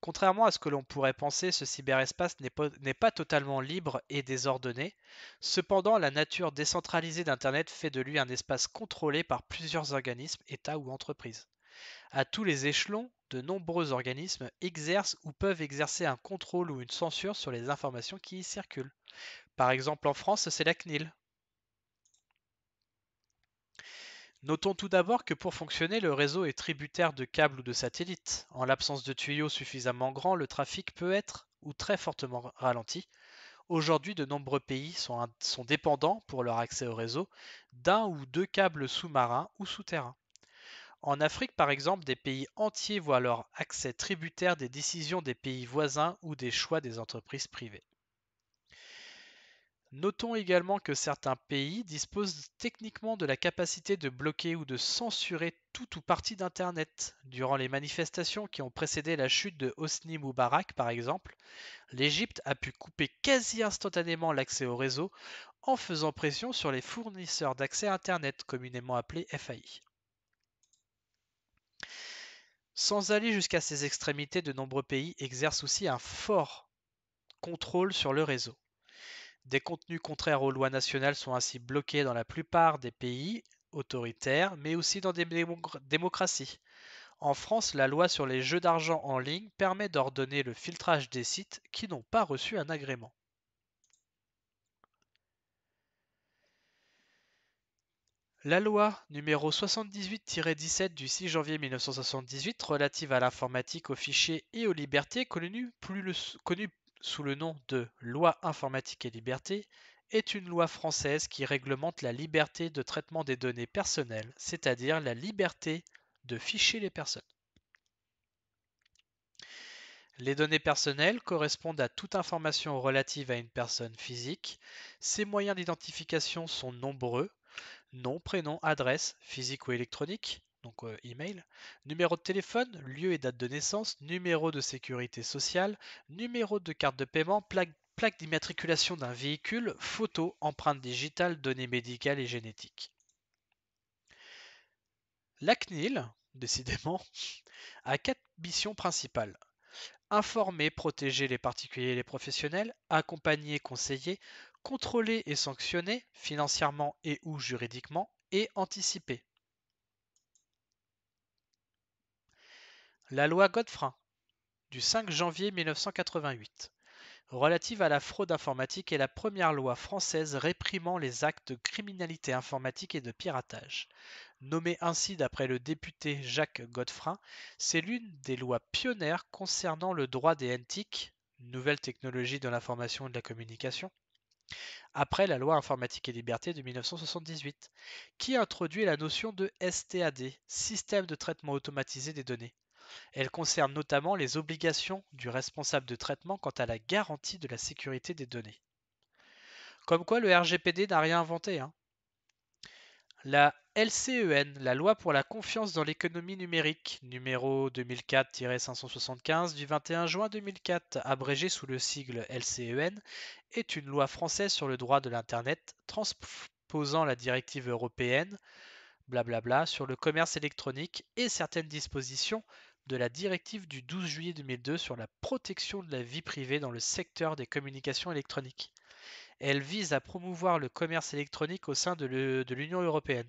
Contrairement à ce que l'on pourrait penser, ce cyberespace n'est pas, totalement libre et désordonné. Cependant, la nature décentralisée d'Internet fait de lui un espace contrôlé par plusieurs organismes, États ou entreprises. À tous les échelons, de nombreux organismes exercent ou peuvent exercer un contrôle ou une censure sur les informations qui y circulent. Par exemple, en France, c'est la CNIL. Notons tout d'abord que pour fonctionner, le réseau est tributaire de câbles ou de satellites. En l'absence de tuyaux suffisamment grands, le trafic peut être ou très fortement ralenti. Aujourd'hui, de nombreux pays sont, sont dépendants, pour leur accès au réseau, d'un ou deux câbles sous-marins ou souterrains. En Afrique, par exemple, des pays entiers voient leur accès tributaire des décisions des pays voisins ou des choix des entreprises privées. Notons également que certains pays disposent techniquement de la capacité de bloquer ou de censurer tout ou partie d'Internet. Durant les manifestations qui ont précédé la chute de Hosni Moubarak, par exemple, l'Égypte a pu couper quasi instantanément l'accès au réseau en faisant pression sur les fournisseurs d'accès Internet, communément appelés FAI. Sans aller jusqu'à ces extrémités, de nombreux pays exercent aussi un fort contrôle sur le réseau. Des contenus contraires aux lois nationales sont ainsi bloqués dans la plupart des pays autoritaires, mais aussi dans des démocraties. En France, la loi sur les jeux d'argent en ligne permet d'ordonner le filtrage des sites qui n'ont pas reçu un agrément. La loi numéro 78-17 du 6 janvier 1978 relative à l'informatique, aux fichiers et aux libertés, connue, sous le nom de Loi informatique et liberté, est une loi française qui réglemente la liberté de traitement des données personnelles, c'est-à-dire la liberté de ficher les personnes. Les données personnelles correspondent à toute information relative à une personne physique. Ses moyens d'identification sont nombreux, nom, prénom, adresse, physique ou électronique, donc e email, numéro de téléphone, lieu et date de naissance, numéro de sécurité sociale, numéro de carte de paiement, plaque, plaque d'immatriculation d'un véhicule, photo, empreinte digitale, données médicales et génétiques. La CNIL, décidément, a quatre missions principales. Informer, protéger les particuliers et les professionnels, accompagner, conseiller, contrôler et sanctionner financièrement et ou juridiquement et anticiper. La loi Godfrin du 5 janvier 1988 relative à la fraude informatique est la première loi française réprimant les actes de criminalité informatique et de piratage. Nommée ainsi d'après le député Jacques Godfrin, c'est l'une des lois pionnières concernant le droit des NTIC, nouvelles technologies de l'information et de la communication, après la loi Informatique et Liberté de 1978, qui introduit la notion de STAD, Système de traitement automatisé des données. Elle concerne notamment les obligations du responsable de traitement quant à la garantie de la sécurité des données. Comme quoi le RGPD n'a rien inventé, hein. La LCEN, la loi pour la confiance dans l'économie numérique, numéro 2004-575 du 21 juin 2004, abrégée sous le sigle LCEN, est une loi française sur le droit de l'Internet transposant la directive européenne blablabla sur le commerce électronique et certaines dispositions de la directive du 12 juillet 2002 sur la protection de la vie privée dans le secteur des communications électroniques. Elle vise à promouvoir le commerce électronique au sein de l'Union européenne.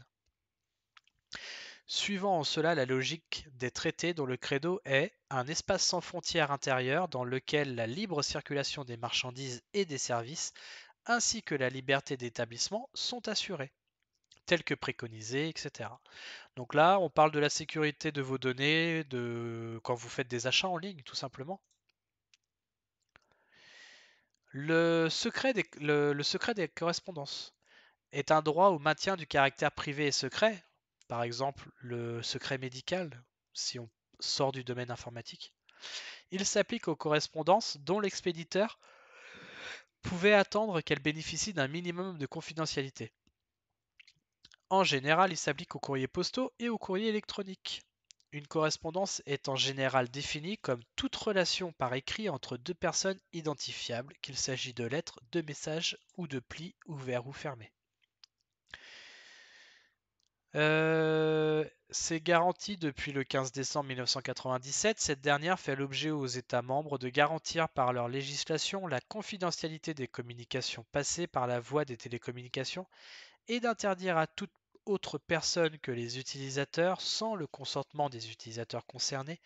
Suivant en cela la logique des traités dont le credo est un espace sans frontières intérieures dans lequel la libre circulation des marchandises et des services ainsi que la liberté d'établissement sont assurées telles que préconisées, etc. Donc là, on parle de la sécurité de vos données, de quand vous faites des achats en ligne, tout simplement. Le secret, des, correspondances est un droit au maintien du caractère privé et secret, par exemple le secret médical, si on sort du domaine informatique. Il s'applique aux correspondances dont l'expéditeur pouvait attendre qu'elles bénéficient d'un minimum de confidentialité. En général, il s'applique aux courriers postaux et aux courriers électroniques. Une correspondance est en général définie comme toute relation par écrit entre deux personnes identifiables, qu'il s'agit de lettres, de messages ou de plis ouverts ou fermés. Euh, c'est garanti depuis le 15 décembre 1997. Cette dernière fait l'objet aux États membres de garantir par leur législation la confidentialité des communications passées par la voie des télécommunications et d'interdire à toute autre personnes que les utilisateurs, sans le consentement des utilisateurs concernés,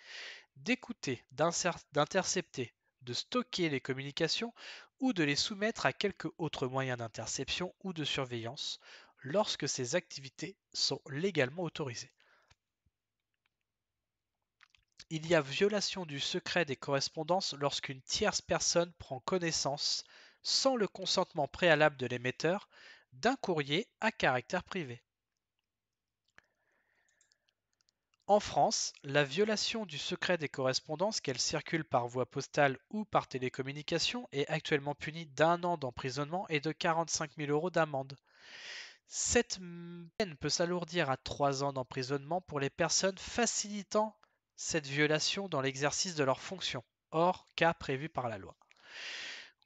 d'écouter, d'intercepter, de stocker les communications ou de les soumettre à quelques autres moyen d'interception ou de surveillance lorsque ces activités sont légalement autorisées. Il y a violation du secret des correspondances lorsqu'une tierce personne prend connaissance, sans le consentement préalable de l'émetteur, d'un courrier à caractère privé. En France, la violation du secret des correspondances, qu'elle circule par voie postale ou par télécommunication, est actuellement punie d'un an d'emprisonnement et de 45 000 euros d'amende. Cette peine peut s'alourdir à trois ans d'emprisonnement pour les personnes facilitant cette violation dans l'exercice de leurs fonctions, hors cas prévu par la loi.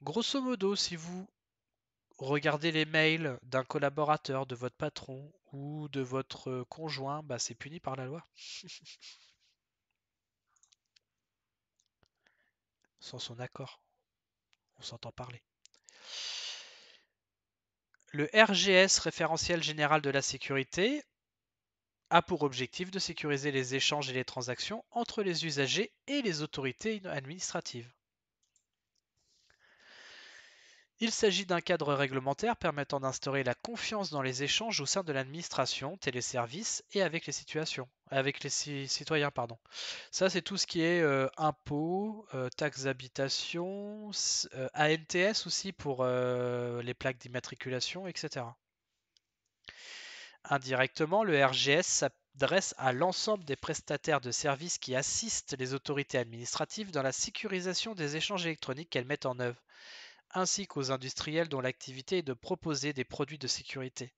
Grosso modo, si vous regardez les mails d'un collaborateur, de votre patron ou de votre euh, conjoint, bah, c'est puni par la loi. Sans son accord. On s'entend parler. Le RGS, référentiel général de la sécurité, a pour objectif de sécuriser les échanges et les transactions entre les usagers et les autorités administratives. Il s'agit d'un cadre réglementaire permettant d'instaurer la confiance dans les échanges au sein de l'administration, téléservices et avec les situations, avec les citoyens. Pardon. Ça, c'est tout ce qui est euh, impôts, euh, taxes d'habitation, euh, ANTS aussi pour les plaques d'immatriculation, etc. Indirectement, le RGS s'adresse à l'ensemble des prestataires de services qui assistent les autorités administratives dans la sécurisation des échanges électroniques qu'elles mettent en œuvre ainsi qu'aux industriels dont l'activité est de proposer des produits de sécurité.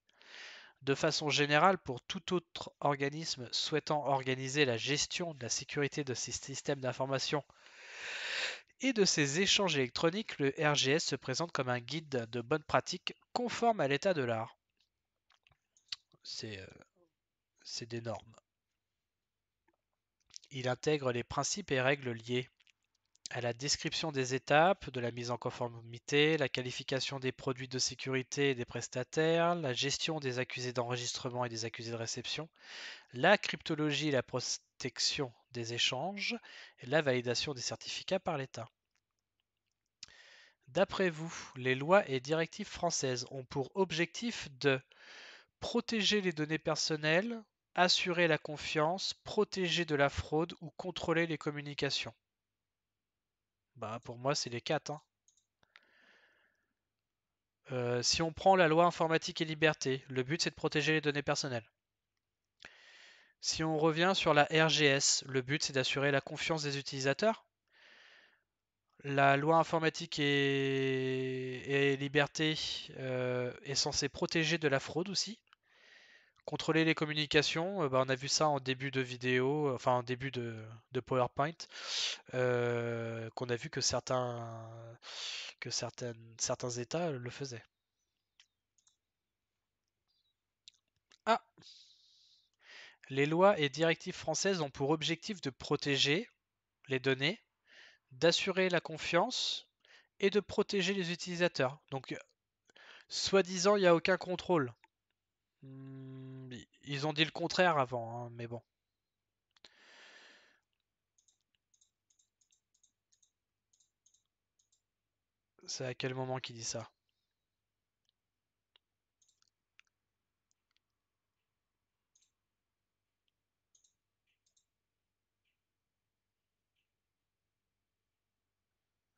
De façon générale, pour tout autre organisme souhaitant organiser la gestion de la sécurité de ses systèmes d'information et de ses échanges électroniques, le RGS se présente comme un guide de bonne pratique conforme à l'état de l'art. Euh, c'est des normes. Il intègre les principes et règles liés à la description des étapes, de la mise en conformité, la qualification des produits de sécurité et des prestataires, la gestion des accusés d'enregistrement et des accusés de réception, la cryptologie et la protection des échanges, et la validation des certificats par l'État. D'après vous, les lois et directives françaises ont pour objectif de protéger les données personnelles, assurer la confiance, protéger de la fraude ou contrôler les communications. Bah pour moi c'est les 4. Hein. Euh, si on prend la loi informatique et liberté, le but c'est de protéger les données personnelles. Si on revient sur la RGS, le but c'est d'assurer la confiance des utilisateurs. La loi informatique et, liberté euh, est censée protéger de la fraude aussi. Contrôler les communications, euh, bah, on a vu ça en début de vidéo, enfin en début de, PowerPoint, euh, qu'on a vu que certains que certaines, certains États le faisaient. Ah Les lois et directives françaises ont pour objectif de protéger les données, d'assurer la confiance et de protéger les utilisateurs. Donc, euh, soi-disant, il n'y a aucun contrôle. Hmm, ils ont dit le contraire avant, hein, mais bon. C'est à quel moment qu'il dit ça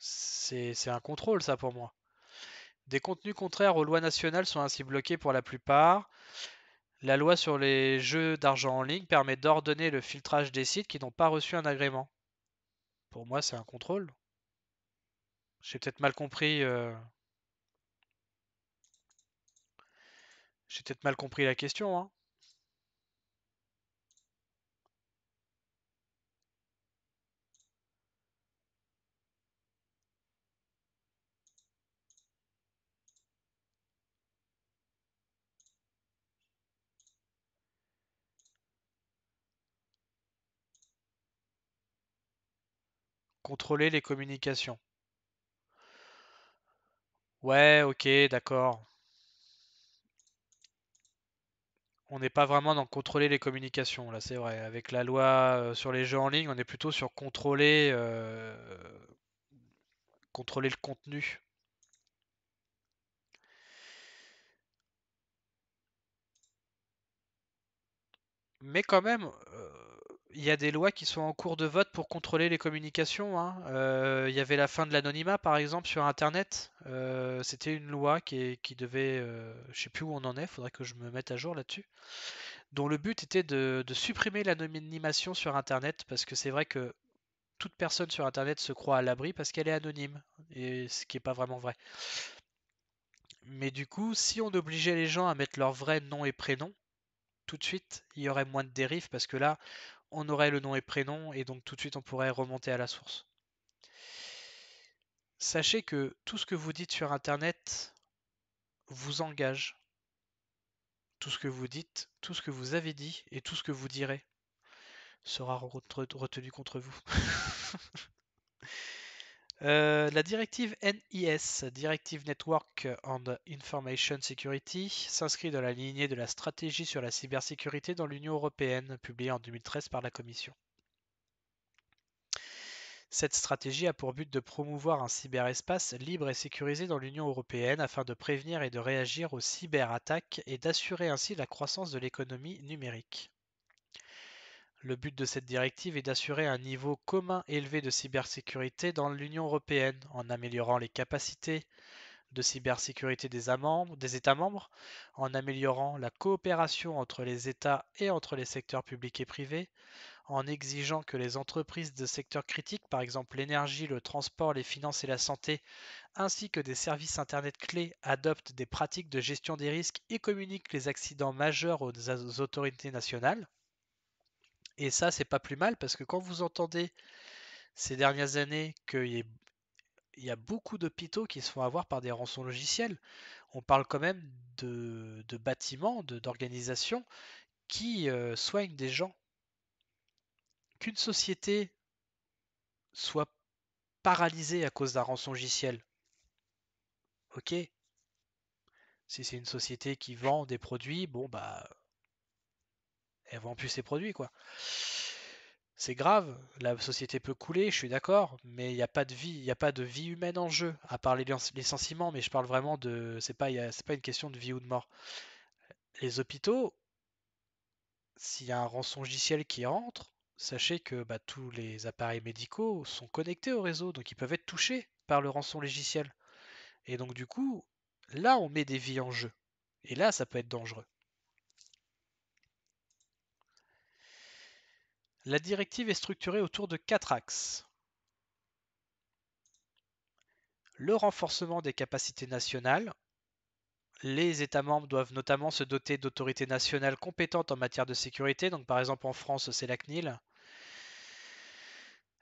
C'est un contrôle, ça, pour moi. Des contenus contraires aux lois nationales sont ainsi bloqués pour la plupart. La loi sur les jeux d'argent en ligne permet d'ordonner le filtrage des sites qui n'ont pas reçu un agrément. Pour moi, c'est un contrôle. J'ai peut-être mal compris. Euh, j'ai peut-être mal compris la question. Hein. contrôler les communications. Ouais, ok, d'accord. On n'est pas vraiment dans contrôler les communications, là, c'est vrai. Avec la loi euh, sur les jeux en ligne, on est plutôt sur contrôler, euh, contrôler le contenu. Mais quand même, euh, il y a des lois qui sont en cours de vote pour contrôler les communications. Hein. Euh, il y avait la fin de l'anonymat, par exemple, sur Internet. Euh, c'était une loi qui, devait... Euh, je ne sais plus où on en est, faudrait que je me mette à jour là-dessus. Dont le but était de, de supprimer l'anonymation sur Internet, parce que c'est vrai que toute personne sur Internet se croit à l'abri parce qu'elle est anonyme, et ce qui n'est pas vraiment vrai. Mais du coup, si on obligeait les gens à mettre leur vrai nom et prénom, tout de suite, il y aurait moins de dérives parce que là, on aurait le nom et prénom, et donc tout de suite on pourrait remonter à la source. Sachez que tout ce que vous dites sur Internet vous engage. Tout ce que vous dites, tout ce que vous avez dit et tout ce que vous direz sera retenu contre vous. Euh, la directive NIS, Directive Network and Information Security, s'inscrit dans la lignée de la stratégie sur la cybersécurité dans l'Union européenne, publiée en 2013 par la Commission. Cette stratégie a pour but de promouvoir un cyberespace libre et sécurisé dans l'Union européenne afin de prévenir et de réagir aux cyberattaques et d'assurer ainsi la croissance de l'économie numérique. Le but de cette directive est d'assurer un niveau commun élevé de cybersécurité dans l'Union européenne en améliorant les capacités de cybersécurité des, États membres, en améliorant la coopération entre les États et entre les secteurs publics et privés, en exigeant que les entreprises de secteurs critiques, par exemple l'énergie, le transport, les finances et la santé, ainsi que des services Internet clés, adoptent des pratiques de gestion des risques et communiquent les accidents majeurs aux autorités nationales. Et ça, c'est pas plus mal parce que quand vous entendez ces dernières années qu'il y, a beaucoup d'hôpitaux qui se font avoir par des rançons logicielles, on parle quand même de, bâtiments, d'organisations qui euh, soignent des gens. Qu'une société soit paralysée à cause d'un rançon logiciel, ok. Si c'est une société qui vend des produits, bon bah elle en plus ses produits, quoi. C'est grave, la société peut couler, je suis d'accord, mais il n'y a pas de vie, il a pas de vie humaine en jeu, à part les licenciements, mais je parle vraiment de. C'est pas, pas une question de vie ou de mort. Les hôpitaux, s'il y a un rançon logiciel qui rentre, sachez que bah, tous les appareils médicaux sont connectés au réseau, donc ils peuvent être touchés par le rançon logiciel. Et donc du coup, là on met des vies en jeu. Et là, ça peut être dangereux. La directive est structurée autour de quatre axes. Le renforcement des capacités nationales. Les États membres doivent notamment se doter d'autorités nationales compétentes en matière de sécurité. Donc par exemple en France, c'est la CNIL.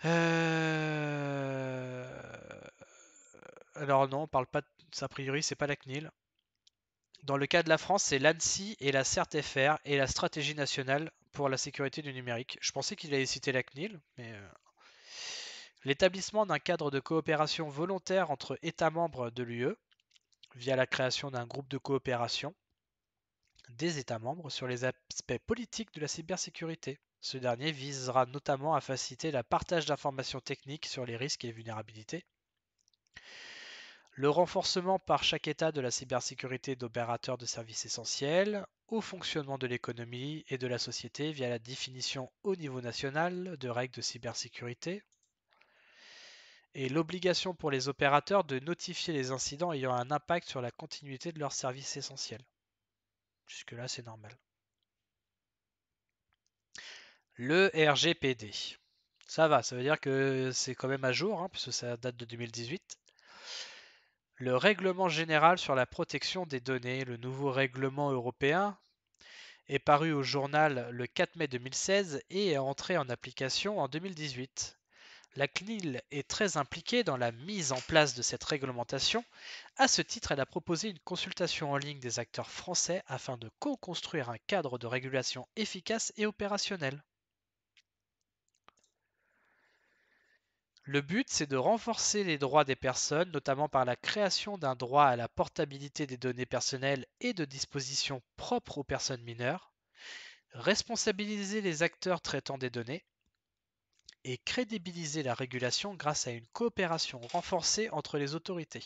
Euh, alors non, on parle pas. De... A priori, c'est pas la CNIL. Dans le cas de la France, c'est l'ANSI et la cert et la stratégie nationale pour la sécurité du numérique. Je pensais qu'il allait citer la CNIL, mais... Euh, l'établissement d'un cadre de coopération volontaire entre États membres de l'UE, via la création d'un groupe de coopération des États membres sur les aspects politiques de la cybersécurité. Ce dernier visera notamment à faciliter le partage d'informations techniques sur les risques et vulnérabilités, le renforcement par chaque État de la cybersécurité d'opérateurs de services essentiels, au fonctionnement de l'économie et de la société via la définition au niveau national de règles de cybersécurité, et l'obligation pour les opérateurs de notifier les incidents ayant un impact sur la continuité de leurs services essentiels. Jusque-là, c'est normal. Le RGPD. Ça va, ça veut dire que c'est quand même à jour, hein, puisque ça date de 2018 le Règlement général sur la protection des données, le nouveau règlement européen, est paru au journal le 4 mai 2016 et est entré en application en 2018. La CNIL est très impliquée dans la mise en place de cette réglementation. À ce titre, elle a proposé une consultation en ligne des acteurs français afin de co-construire un cadre de régulation efficace et opérationnel. Le but, c'est de renforcer les droits des personnes, notamment par la création d'un droit à la portabilité des données personnelles et de dispositions propres aux personnes mineures, responsabiliser les acteurs traitant des données et crédibiliser la régulation grâce à une coopération renforcée entre les autorités.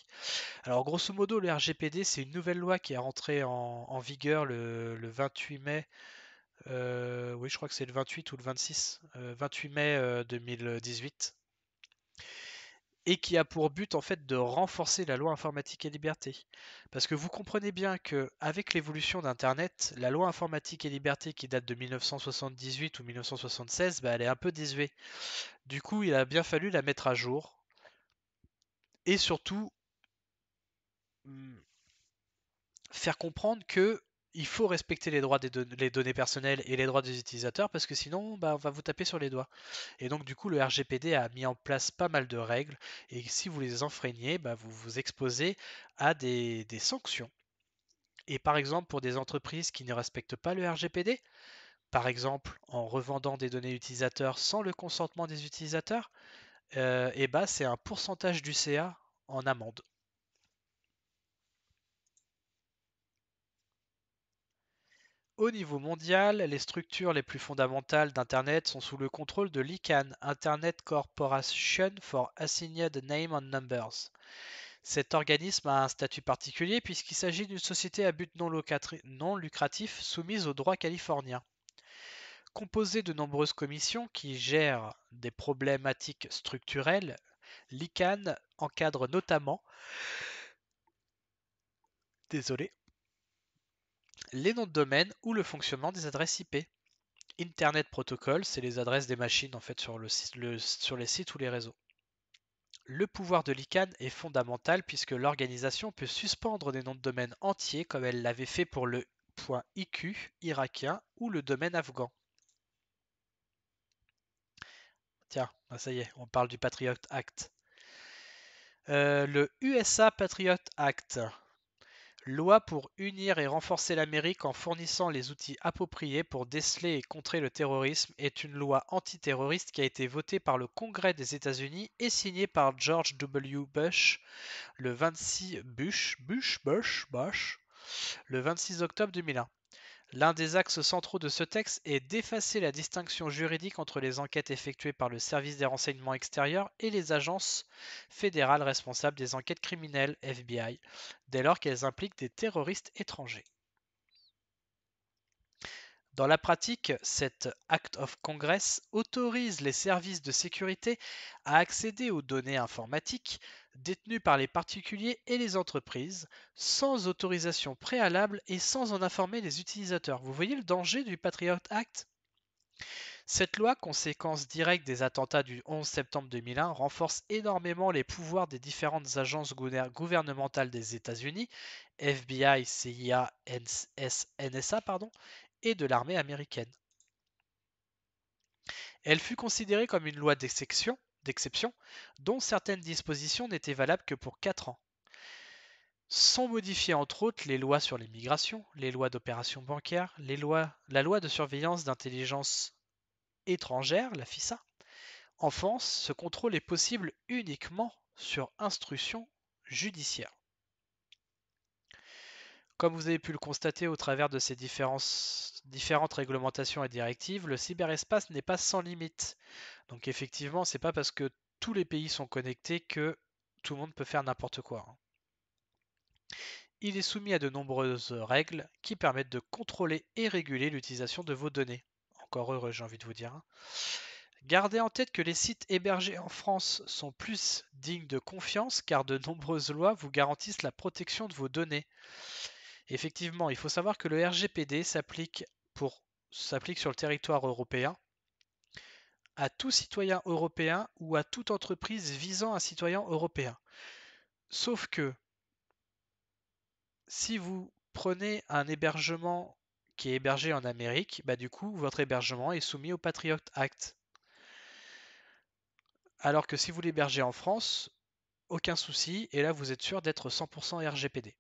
Alors grosso modo, le RGPD, c'est une nouvelle loi qui est rentrée en, vigueur le, 28 mai euh, oui, je crois que c'est le 28 ou le 26, 28 euh, mai 2018. Euh, et qui a pour but en fait de renforcer la loi informatique et liberté. Parce que vous comprenez bien que avec l'évolution d'Internet, la loi informatique et liberté qui date de 1978 ou 1976, bah, elle est un peu désuée. Du coup, il a bien fallu la mettre à jour et surtout hmm, faire comprendre que il faut respecter les droits des les données personnelles et les droits des utilisateurs parce que sinon bah, on va vous taper sur les doigts. Et donc du coup le RGPD a mis en place pas mal de règles et si vous les enfreignez, bah, vous vous exposez à des, sanctions. Et par exemple pour des entreprises qui ne respectent pas le RGPD, par exemple en revendant des données utilisateurs sans le consentement des utilisateurs, et euh, eh bah, c'est un pourcentage du CA en amende. Au niveau mondial, les structures les plus fondamentales d'Internet sont sous le contrôle de l'ICANN, Internet Corporation for Assigned Name and Numbers. Cet organisme a un statut particulier puisqu'il s'agit d'une société à but non, lucratif soumise au droit californien. Composé de nombreuses commissions qui gèrent des problématiques structurelles, l'ICANN encadre notamment Désolé les noms de domaine ou le fonctionnement des adresses IP. Internet Protocol, c'est les adresses des machines en fait sur, les sites ou les réseaux. Le pouvoir de l'ICANN est fondamental puisque l'organisation peut suspendre des noms de domaine entiers comme elle l'avait fait pour le .iq irakien ou le domaine afghan. Tiens, ben ça y est, on parle du Patriot Act. Euh, le USA Patriot Act, Loi pour unir et renforcer l'Amérique en fournissant les outils appropriés pour déceler et contrer le terrorisme est une loi antiterroriste qui a été votée par le Congrès des États-Unis et signée par George W. Bush le 26 Bush, Bush, Bush, Bush le 26 octobre 2001. L'un des axes centraux de ce texte est d'effacer la distinction juridique entre les enquêtes effectuées par le service des renseignements extérieurs et les agences fédérales responsables des enquêtes criminelles FBI, dès lors qu'elles impliquent des terroristes étrangers. Dans la pratique, cet Act of Congress autorise les services de sécurité à accéder aux données informatiques détenues par les particuliers et les entreprises sans autorisation préalable et sans en informer les utilisateurs. Vous voyez le danger du Patriot Act cette loi, conséquence directe des attentats du 11 septembre 2001, renforce énormément les pouvoirs des différentes agences gouvernementales des États-Unis, FBI, CIA, NSA, pardon, et de l'armée américaine. Elle fut considérée comme une loi d'exception, dont certaines dispositions n'étaient valables que pour 4 ans. Sont modifiées entre autres les lois sur l'immigration, les lois d'opération bancaire, la loi de surveillance d'intelligence étrangère, la FISA. En France, ce contrôle est possible uniquement sur instruction judiciaire. Comme vous avez pu le constater au travers de ces différentes réglementations et directives, le cyberespace n'est pas sans limite. Donc effectivement, c'est pas parce que tous les pays sont connectés que tout le monde peut faire n'importe quoi. Hein. Il est soumis à de nombreuses règles qui permettent de contrôler et réguler l'utilisation de vos données. Encore heureux, j'ai envie de vous dire. Hein. Gardez en tête que les sites hébergés en France sont plus dignes de confiance car de nombreuses lois vous garantissent la protection de vos données. Effectivement, il faut savoir que le RGPD s'applique pour s'applique sur le territoire européen à tout citoyen européen ou à toute entreprise visant un citoyen européen. Sauf que si vous prenez un hébergement qui est hébergé en Amérique, bah du coup, votre hébergement est soumis au Patriot Act. Alors que si vous l'hébergez en France, aucun souci, et là vous êtes sûr d'être 100% RGPD.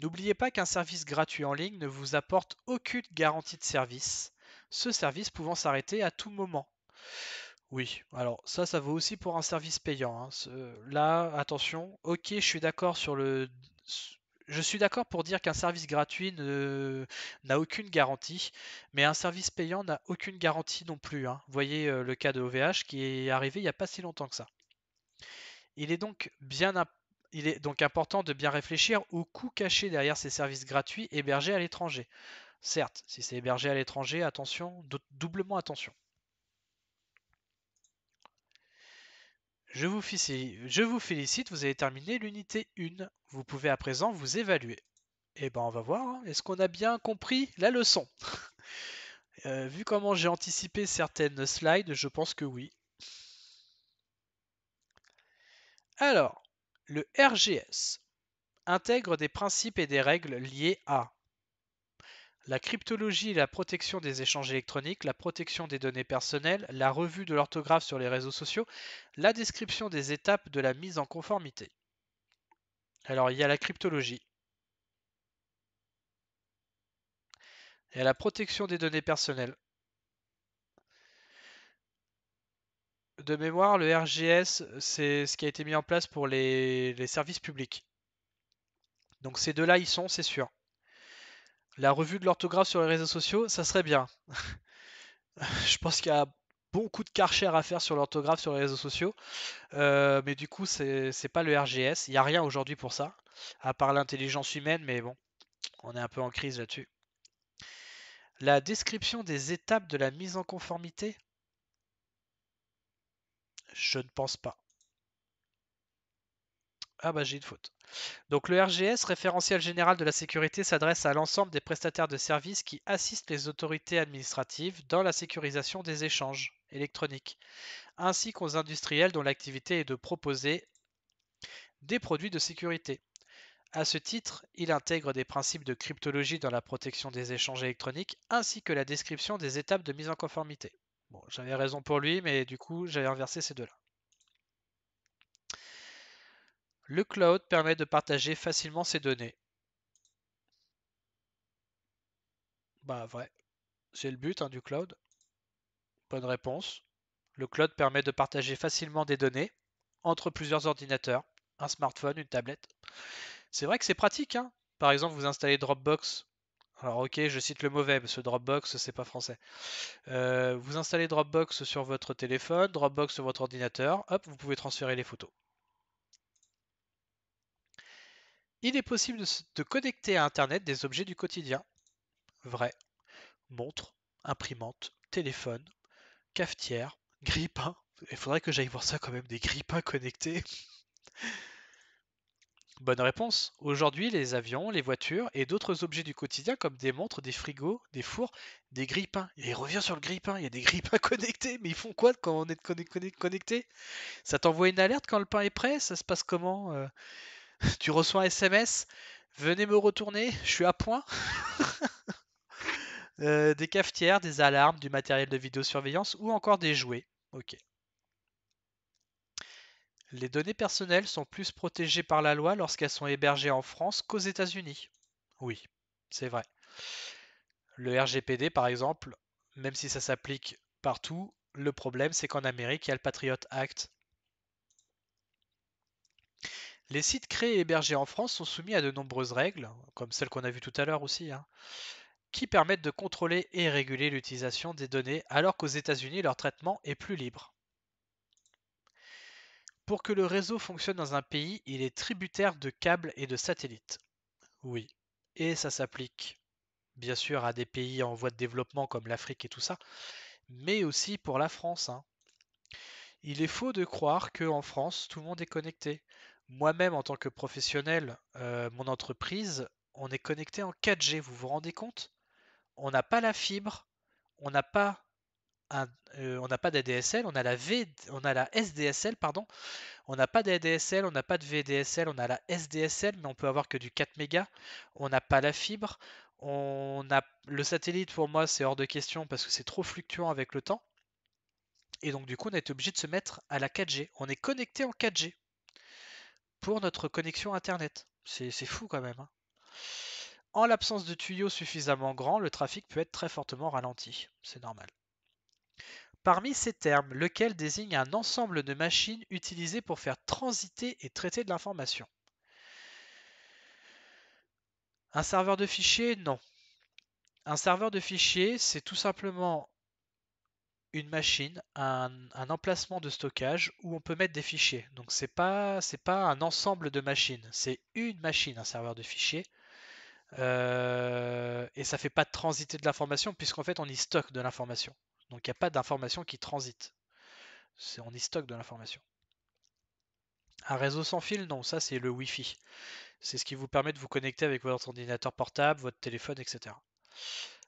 N'oubliez pas qu'un service gratuit en ligne ne vous apporte aucune garantie de service, ce service pouvant s'arrêter à tout moment. Oui, alors ça, ça vaut aussi pour un service payant. Hein. Là, attention, ok, je suis d'accord sur le... Je suis d'accord pour dire qu'un service gratuit n'a aucune garantie, mais un service payant n'a aucune garantie non plus. Vous hein. voyez euh, le cas de OVH qui est arrivé il n'y a pas si longtemps que ça. Il est donc bien, important il est donc important de bien réfléchir aux coûts cachés derrière ces services gratuits hébergés à l'étranger. Certes, si c'est hébergé à l'étranger, attention, doublement attention. Je vous, félicite, vous avez terminé l'unité 1. Vous pouvez à présent vous évaluer. Et eh ben on va voir, hein. est-ce qu'on a bien compris la leçon euh, Vu comment j'ai anticipé certaines slides, je pense que oui. Alors, le RGS intègre des principes et des règles liés à la cryptologie et la protection des échanges électroniques, la protection des données personnelles, la revue de l'orthographe sur les réseaux sociaux, la description des étapes de la mise en conformité. Alors il y a la cryptologie. Il y a la protection des données personnelles. de mémoire, le RGS, c'est ce qui a été mis en place pour les, services publics. Donc ces deux-là, ils sont, c'est sûr. La revue de l'orthographe sur les réseaux sociaux, ça serait bien. Je pense qu'il y a beaucoup de karcher à faire sur l'orthographe sur les réseaux sociaux. Euh, mais du coup, c'est pas le RGS. Il n'y a rien aujourd'hui pour ça, à part l'intelligence humaine, mais bon, on est un peu en crise là-dessus. La description des étapes de la mise en conformité je ne pense pas. Ah bah j'ai une faute. Donc le RGS, référentiel général de la sécurité, s'adresse à l'ensemble des prestataires de services qui assistent les autorités administratives dans la sécurisation des échanges électroniques, ainsi qu'aux industriels dont l'activité est de proposer des produits de sécurité. À ce titre, il intègre des principes de cryptologie dans la protection des échanges électroniques, ainsi que la description des étapes de mise en conformité. Bon, j'avais raison pour lui, mais du coup, j'avais inversé ces deux-là. Le cloud permet de partager facilement ses données. Bah vrai, c'est le but hein, du cloud. Bonne réponse. Le cloud permet de partager facilement des données entre plusieurs ordinateurs, un smartphone, une tablette. C'est vrai que c'est pratique. Hein. Par exemple, vous installez Dropbox alors ok, je cite le mauvais, mais ce Dropbox, c'est pas français. Euh, vous installez Dropbox sur votre téléphone, Dropbox sur votre ordinateur, hop, vous pouvez transférer les photos. Il est possible de, connecter à Internet des objets du quotidien. Vrai. Montre, imprimante, téléphone, cafetière, grippe Il faudrait que j'aille voir ça quand même, des grille connectés. Bonne réponse. Aujourd'hui, les avions, les voitures et d'autres objets du quotidien comme des montres, des frigos, des fours, des grille-pains. Et il revient sur le grille-pain, il y a des grille-pains connectés, mais ils font quoi quand on est connecté Ça t'envoie une alerte quand le pain est prêt Ça se passe comment euh? Tu reçois un SMS Venez me retourner, je suis à point euh, Des cafetières, des alarmes, du matériel de vidéosurveillance ou encore des jouets. Ok. Les données personnelles sont plus protégées par la loi lorsqu'elles sont hébergées en France qu'aux États-Unis. Oui, c'est vrai. Le RGPD, par exemple, même si ça s'applique partout, le problème c'est qu'en Amérique, il y a le Patriot Act. Les sites créés et hébergés en France sont soumis à de nombreuses règles, comme celles qu'on a vues tout à l'heure aussi, hein, qui permettent de contrôler et réguler l'utilisation des données, alors qu'aux États-Unis, leur traitement est plus libre. Pour que le réseau fonctionne dans un pays, il est tributaire de câbles et de satellites. Oui. Et ça s'applique bien sûr à des pays en voie de développement comme l'Afrique et tout ça, mais aussi pour la France. Hein. Il est faux de croire qu'en France, tout le monde est connecté. Moi-même, en tant que professionnel, euh, mon entreprise, on est connecté en 4G, vous vous rendez compte On n'a pas la fibre, on n'a pas euh, on n'a pas d'ADSL, on a la on a la SDSL pardon, on n'a pas d'ADSL, on n'a pas de VDSL, on a la SDSL, mais on peut avoir que du 4 mégas, on n'a pas la fibre, on a le satellite pour moi c'est hors de question parce que c'est trop fluctuant avec le temps. Et donc du coup on est obligé de se mettre à la 4G. On est connecté en 4G pour notre connexion internet. C'est fou quand même. Hein. En l'absence de tuyaux suffisamment grands, le trafic peut être très fortement ralenti. C'est normal. Parmi ces termes, lequel désigne un ensemble de machines utilisées pour faire transiter et traiter de l'information Un serveur de fichiers Non. Un serveur de fichiers, c'est tout simplement une machine, un, emplacement de stockage où on peut mettre des fichiers. Donc c'est pas pas un ensemble de machines, c'est une machine, un serveur de fichiers. Euh, et ça ne fait pas transiter de l'information puisqu'en fait on y stocke de l'information. Donc il n'y a pas d'information qui transite. C'est, on y stocke de l'information. Un réseau sans fil, non, ça c'est le Wi-Fi. C'est ce qui vous permet de vous connecter avec votre ordinateur portable, votre téléphone, etc.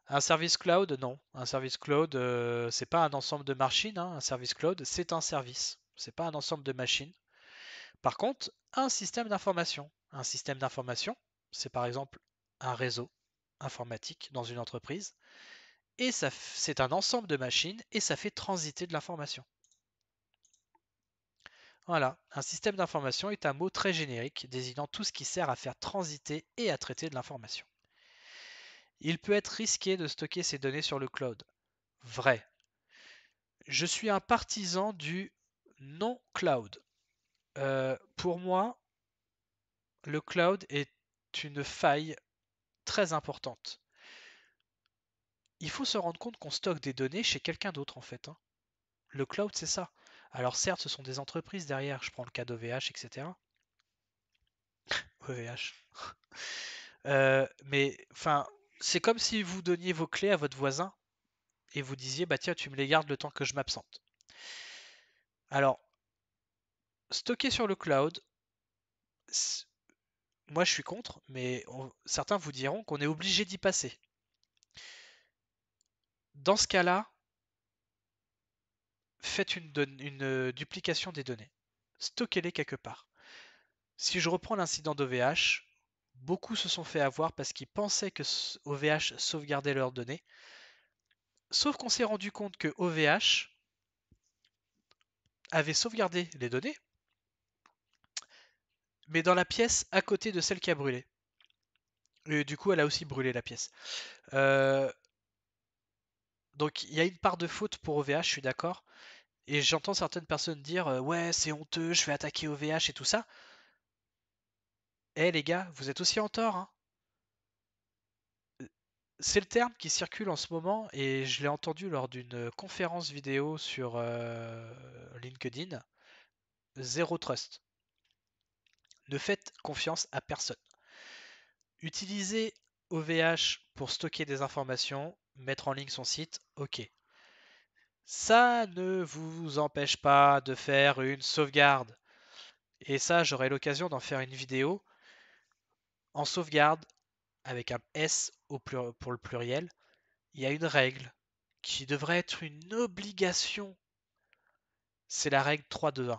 Un service cloud, non. Un service cloud, euh, c'est pas un ensemble de machines. Hein. Un service cloud, c'est un service. C'est pas un ensemble de machines. Par contre, un système d'information. Un système d'information, c'est par exemple un réseau informatique dans une entreprise et c'est un ensemble de machines, et ça fait transiter de l'information. Voilà, un système d'information est un mot très générique désignant tout ce qui sert à faire transiter et à traiter de l'information. Il peut être risqué de stocker ces données sur le cloud. Vrai. Je suis un partisan du non-cloud. Euh, pour moi, le cloud est une faille très importante il faut se rendre compte qu'on stocke des données chez quelqu'un d'autre en fait. Hein. Le cloud, c'est ça. Alors certes, ce sont des entreprises derrière, je prends le cas d'OVH, etc. OVH. Euh, mais enfin, c'est comme si vous donniez vos clés à votre voisin et vous disiez, bah tiens, tu me les gardes le temps que je m'absente. Alors, stocker sur le cloud, moi je suis contre, mais certains vous diront qu'on est obligé d'y passer. Dans ce cas-là, faites une, euh, duplication des données. Stockez-les quelque part. Si je reprends l'incident d'OVH, beaucoup se sont fait avoir parce qu'ils pensaient que OVH sauvegardait leurs données. Sauf qu'on s'est rendu compte que OVH avait sauvegardé les données, mais dans la pièce à côté de celle qui a brûlé. Et du coup, elle a aussi brûlé la pièce. Euh, donc il y a une part de faute pour OVH, je suis d'accord. Et j'entends certaines personnes dire euh, Ouais, c'est honteux, je vais attaquer OVH et tout ça. Eh les gars, vous êtes aussi en tort. Hein. c'est le terme qui circule en ce moment et je l'ai entendu lors d'une conférence vidéo sur euh, LinkedIn. Zero trust. Ne faites confiance à personne. Utilisez OVH pour stocker des informations, mettre en ligne son site, ok. Ça ne vous empêche pas de faire une sauvegarde. Et ça, j'aurai l'occasion d'en faire une vidéo en sauvegarde avec un S au pour le pluriel. Il y a une règle qui devrait être une obligation. C'est la règle 3-2-1.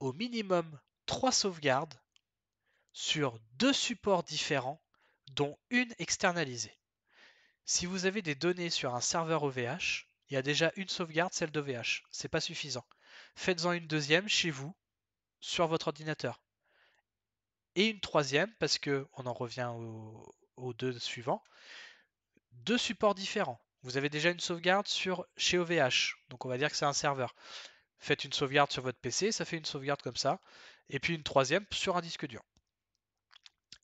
Au minimum 3 sauvegardes sur deux supports différents, dont une externalisée. Si vous avez des données sur un serveur OVH, il y a déjà une sauvegarde, celle d'OVH. C'est pas suffisant. Faites-en une deuxième chez vous, sur votre ordinateur. Et une troisième, parce que on en revient aux, deux suivants. Deux supports différents. Vous avez déjà une sauvegarde sur chez OVH, donc on va dire que c'est un serveur. Faites une sauvegarde sur votre PC, ça fait une sauvegarde comme ça, et puis une troisième sur un disque dur.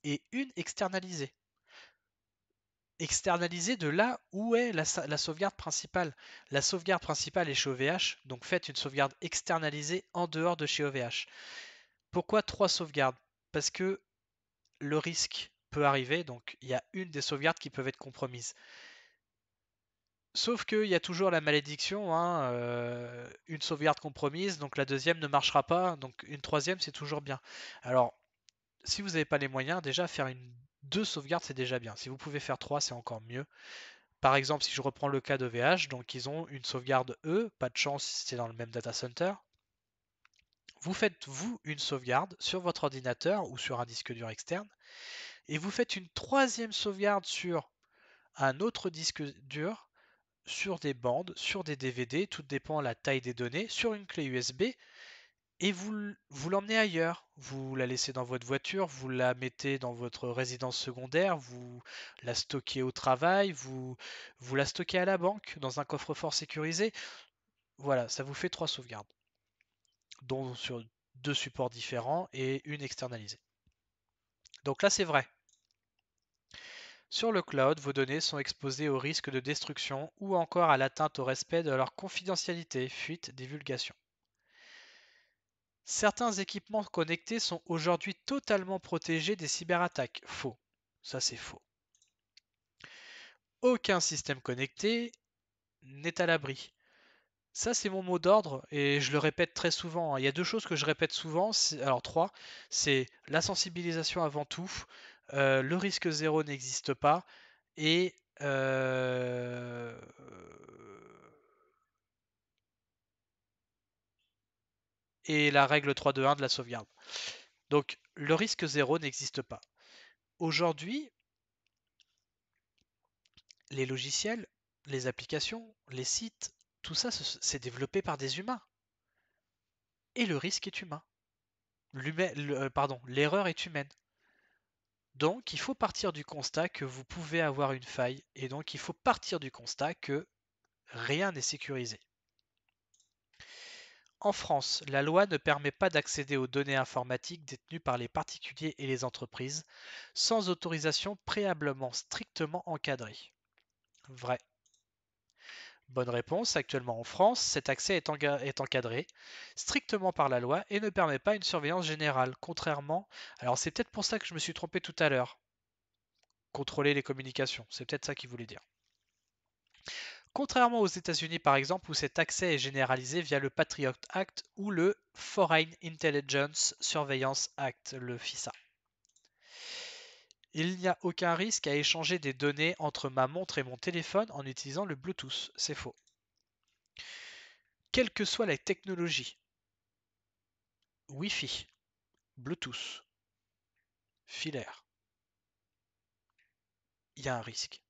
Et une externalisée. Externaliser de là où est la, sauvegarde principale. La sauvegarde principale est chez OVH, donc faites une sauvegarde externalisée en dehors de chez OVH. Pourquoi trois sauvegardes Parce que le risque peut arriver, donc il y a une des sauvegardes qui peuvent être compromises. Sauf qu'il y a toujours la malédiction, hein, euh, une sauvegarde compromise, donc la deuxième ne marchera pas, donc une troisième c'est toujours bien. Alors, si vous n'avez pas les moyens, déjà faire une deux sauvegardes, c'est déjà bien. Si vous pouvez faire trois, c'est encore mieux. Par exemple, si je reprends le cas de VH, donc ils ont une sauvegarde E, pas de chance si c'est dans le même data center. Vous faites vous une sauvegarde sur votre ordinateur ou sur un disque dur externe, et vous faites une troisième sauvegarde sur un autre disque dur, sur des bandes, sur des DVD, tout dépend de la taille des données, sur une clé USB, et vous, l'emmenez ailleurs. Vous la laissez dans votre voiture, vous la mettez dans votre résidence secondaire, vous la stockez au travail, vous, vous la stockez à la banque, dans un coffre-fort sécurisé. Voilà, ça vous fait trois sauvegardes, dont sur deux supports différents et une externalisée. Donc là, c'est vrai. Sur le cloud, vos données sont exposées au risque de destruction ou encore à l'atteinte au respect de leur confidentialité, fuite, divulgation. Certains équipements connectés sont aujourd'hui totalement protégés des cyberattaques. Faux. Ça c'est faux. Aucun système connecté n'est à l'abri. Ça, c'est mon mot d'ordre et je le répète très souvent. Hein. Il y a deux choses que je répète souvent, alors trois, c'est la sensibilisation avant tout, euh, le risque zéro n'existe pas et euh, et la règle 3-2-1 de la sauvegarde. Donc le risque zéro n'existe pas. Aujourd'hui, les logiciels, les applications, les sites, tout ça, c'est développé par des humains. Et le risque est humain. Euh, pardon, l'erreur est humaine. Donc, il faut partir du constat que vous pouvez avoir une faille, et donc il faut partir du constat que rien n'est sécurisé. En France, la loi ne permet pas d'accéder aux données informatiques détenues par les particuliers et les entreprises, sans autorisation préalablement strictement encadrée. Vrai. Bonne réponse, actuellement en France, cet accès est, est, encadré strictement par la loi et ne permet pas une surveillance générale, contrairement... Alors c'est peut-être pour ça que je me suis trompé tout à l'heure. Contrôler les communications, c'est peut-être ça qu'il voulait dire. Contrairement aux États-Unis par exemple où cet accès est généralisé via le Patriot Act ou le Foreign Intelligence Surveillance Act, le FISA. Il n'y a aucun risque à échanger des données entre ma montre et mon téléphone en utilisant le Bluetooth, c'est faux. Quelle que soit la technologie, Wi-Fi, Bluetooth, filaire, il y a un risque.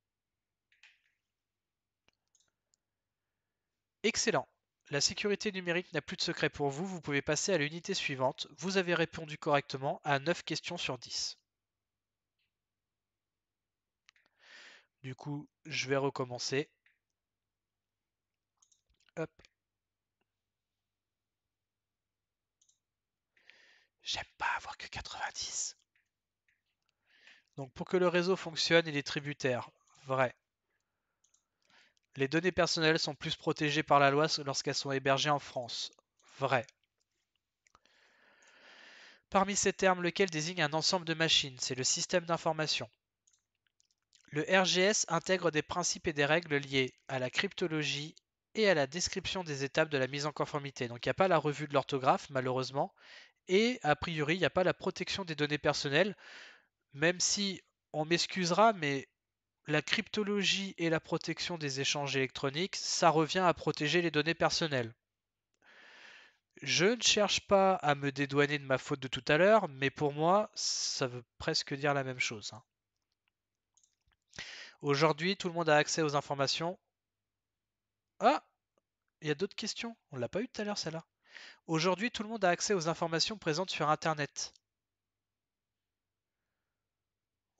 Excellent. La sécurité numérique n'a plus de secret pour vous, vous pouvez passer à l'unité suivante. Vous avez répondu correctement à 9 questions sur 10. Du coup, je vais recommencer. Hop. J'aime pas avoir que 90. Donc pour que le réseau fonctionne, il est tributaire. Vrai. Les données personnelles sont plus protégées par la loi lorsqu'elles sont hébergées en France. Vrai. Parmi ces termes, lequel désigne un ensemble de machines C'est le système d'information. Le RGS intègre des principes et des règles liés à la cryptologie et à la description des étapes de la mise en conformité. Donc il n'y a pas la revue de l'orthographe, malheureusement, et a priori, il n'y a pas la protection des données personnelles, même si on m'excusera, mais la cryptologie et la protection des échanges électroniques, ça revient à protéger les données personnelles. Je ne cherche pas à me dédouaner de ma faute de tout à l'heure, mais pour moi, ça veut presque dire la même chose. Hein. Aujourd'hui, tout le monde a accès aux informations. Ah Il y a d'autres questions. On l'a pas eu tout à l'heure celle-là. Aujourd'hui, tout le monde a accès aux informations présentes sur Internet.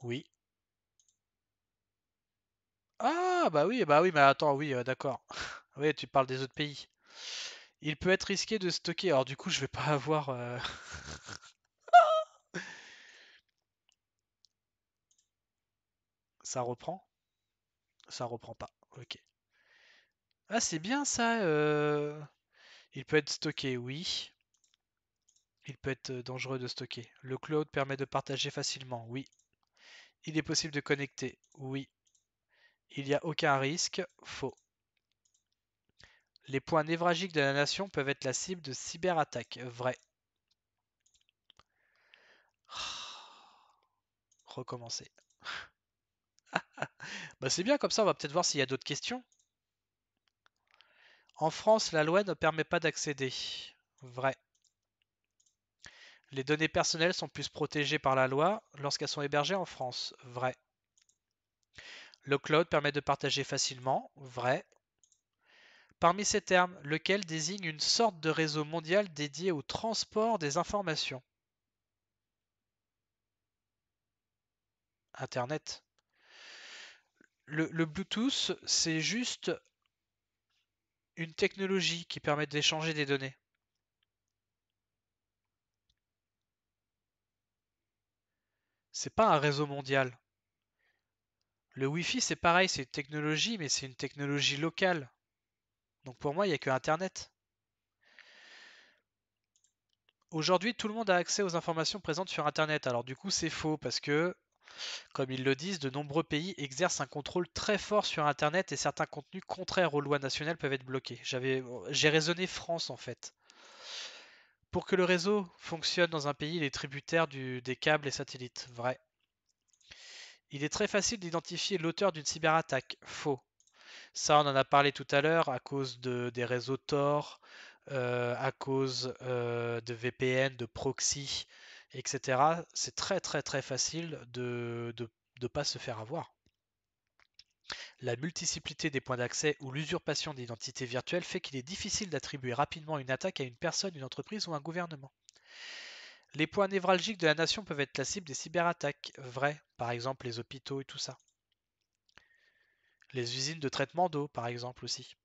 Oui, ah, bah oui, bah oui, mais attends, oui, euh, d'accord. oui, tu parles des autres pays. Il peut être risqué de stocker. Alors, du coup, je vais pas avoir. Euh, ça reprend? Ça reprend pas. Ok. Ah, c'est bien ça. Euh. Il peut être stocké, oui. Il peut être dangereux de stocker. Le cloud permet de partager facilement, oui. Il est possible de connecter, oui. Il n'y a aucun risque. Faux. Les points névragiques de la nation peuvent être la cible de cyberattaques. Vrai. Recommencer. bah c'est bien comme ça, on va peut-être voir s'il y a d'autres questions. En France, la loi ne permet pas d'accéder. Vrai. Les données personnelles sont plus protégées par la loi lorsqu'elles sont hébergées en France. Vrai. Le cloud permet de partager facilement, vrai. Parmi ces termes, lequel désigne une sorte de réseau mondial dédié au transport des informations Internet. Le, Bluetooth, c'est juste une technologie qui permet d'échanger des données. C'est pas un réseau mondial. Le Wi-Fi, c'est pareil, c'est une technologie, mais c'est une technologie locale. Donc pour moi, il n'y a que Internet. Aujourd'hui, tout le monde a accès aux informations présentes sur Internet. Alors du coup, c'est faux parce que, comme ils le disent, de nombreux pays exercent un contrôle très fort sur Internet et certains contenus contraires aux lois nationales peuvent être bloqués. J'ai raisonné France en fait. Pour que le réseau fonctionne dans un pays, il est tributaire du, des câbles et satellites. Vrai. Il est très facile d'identifier l'auteur d'une cyberattaque. Faux. Ça, on en a parlé tout à l'heure à cause de, des réseaux Tor, euh, à cause euh, de VPN, de proxy, etc. C'est très très très facile de ne pas se faire avoir. La multiplicité des points d'accès ou l'usurpation d'identité virtuelle fait qu'il est difficile d'attribuer rapidement une attaque à une personne, une entreprise ou un gouvernement. Les points névralgiques de la nation peuvent être la cible des cyberattaques, vrai, par exemple les hôpitaux et tout ça. Les usines de traitement d'eau, par exemple aussi.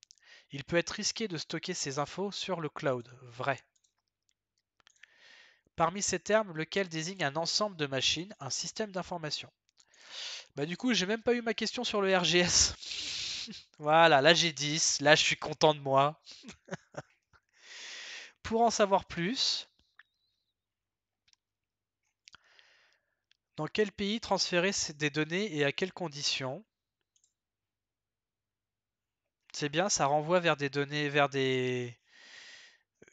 Il peut être risqué de stocker ces infos sur le cloud, vrai. Parmi ces termes, lequel désigne un ensemble de machines, un système d'information Bah du coup, j'ai même pas eu ma question sur le RGS. voilà, là j'ai 10, là je suis content de moi. Pour en savoir plus, Dans quel pays transférer des données et à quelles conditions C'est bien, ça renvoie vers des données, vers des...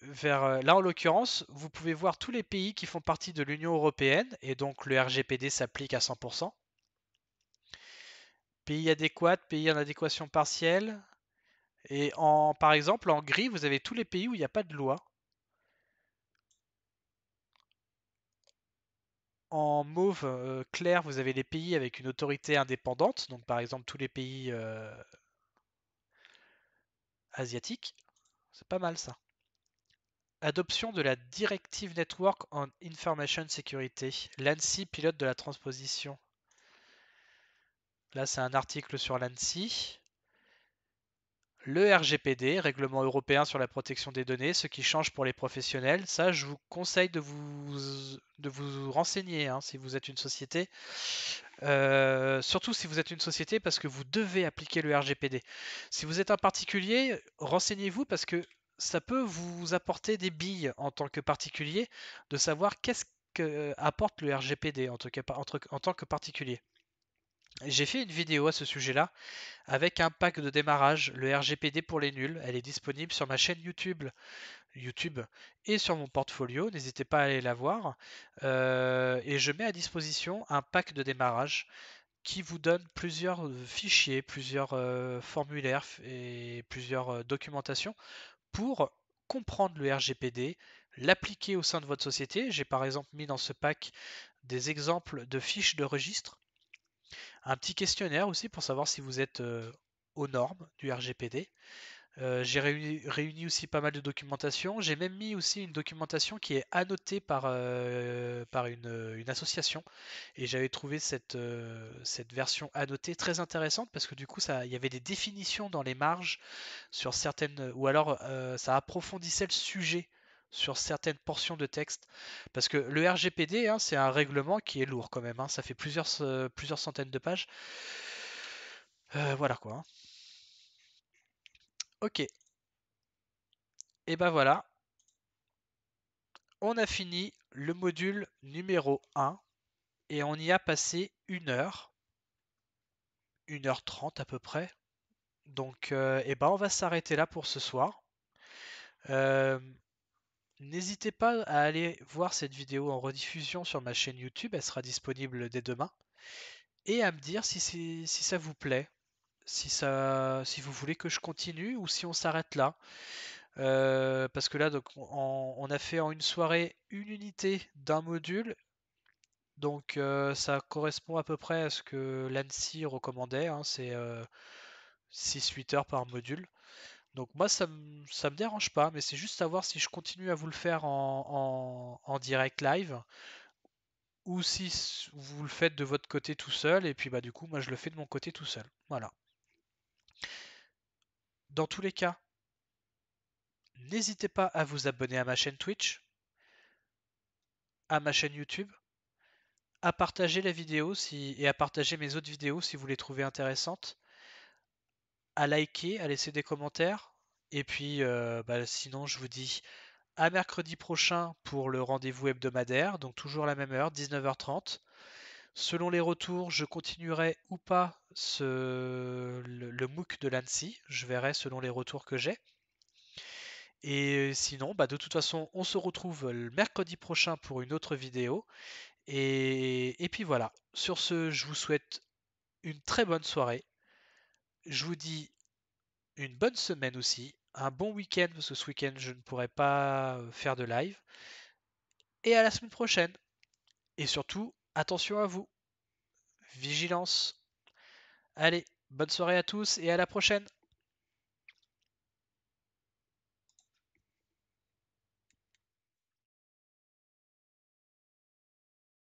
Vers, euh, là, en l'occurrence, vous pouvez voir tous les pays qui font partie de l'Union européenne, et donc le RGPD s'applique à 100%. Pays adéquats, pays en adéquation partielle. Et en, par exemple, en gris, vous avez tous les pays où il n'y a pas de loi. En mauve euh, clair, vous avez les pays avec une autorité indépendante, donc par exemple tous les pays euh, asiatiques. C'est pas mal ça. Adoption de la Directive Network on Information Security. L'ANSI pilote de la transposition. Là, c'est un article sur l'ANSI le RGPD, Règlement européen sur la protection des données, ce qui change pour les professionnels. Ça, je vous conseille de vous, de vous renseigner hein, si vous êtes une société. Euh, surtout si vous êtes une société parce que vous devez appliquer le RGPD. Si vous êtes un particulier, renseignez-vous parce que ça peut vous apporter des billes en tant que particulier de savoir qu'est-ce que euh, apporte le RGPD en, tout cas, en tant que particulier. J'ai fait une vidéo à ce sujet-là avec un pack de démarrage, le RGPD pour les nuls. Elle est disponible sur ma chaîne YouTube, et sur mon portfolio. N'hésitez pas à aller la voir. Euh, et je mets à disposition un pack de démarrage qui vous donne plusieurs euh, fichiers, plusieurs euh, formulaires et plusieurs documentations pour comprendre le RGPD, l'appliquer au sein de votre société. J'ai par exemple mis dans ce pack des exemples de fiches de registre un petit questionnaire aussi pour savoir si vous êtes aux normes du RGPD. j'ai réuni, aussi pas mal de documentation. J'ai même mis aussi une documentation qui est annotée par, par une, association. Et j'avais trouvé cette, cette version annotée très intéressante parce que du coup, il y avait des définitions dans les marges sur certaines. Ou alors, ça approfondissait le sujet sur certaines portions de texte. Parce que le RGPD, hein, c'est un règlement qui est lourd quand même. Hein. Ça fait plusieurs, plusieurs centaines de pages. Euh, voilà quoi. Hein. Ok. Et ben voilà. On a fini le module numéro 1 et on y a passé une heure. Une heure trente à peu près. Donc, euh, eh ben, on va s'arrêter là pour ce soir. Euh, N'hésitez pas à aller voir cette vidéo en rediffusion sur ma chaîne YouTube, elle sera disponible dès demain, et à me dire si, ça vous plaît, si, ça, si vous voulez que je continue ou si on s'arrête là. Euh, parce que là, on, a fait en une soirée une unité d'un module. Donc euh, ça correspond à peu près à ce que l'ANSI recommandait. Hein, c'est 6-8 euh, heures par module. Donc moi, ça me, me dérange pas, mais c'est juste savoir si je continue à vous le faire en, direct live ou si vous le faites de votre côté tout seul, et puis bah du coup, moi je le fais de mon côté tout seul. Voilà. Dans tous les cas, n'hésitez pas à vous abonner à ma chaîne Twitch, à ma chaîne YouTube, à partager la vidéo si, et à partager mes autres vidéos si vous les trouvez intéressantes à liker, à laisser des commentaires. Et puis, euh, bah, sinon, je vous dis à mercredi prochain pour le rendez-vous hebdomadaire, donc toujours la même heure, 19h30. Selon les retours, je continuerai ou pas le, MOOC de l'ANSI. Je verrai selon les retours que j'ai. Et sinon, bah, de toute façon, on se retrouve le mercredi prochain pour une autre vidéo. et puis voilà. Sur ce, je vous souhaite une très bonne soirée je vous dis une bonne semaine aussi, un bon week-end, parce que ce week-end, je ne pourrai pas euh, faire de live. Et à la semaine prochaine. Et surtout, attention à vous. Vigilance. Allez, bonne soirée à tous et à la prochaine.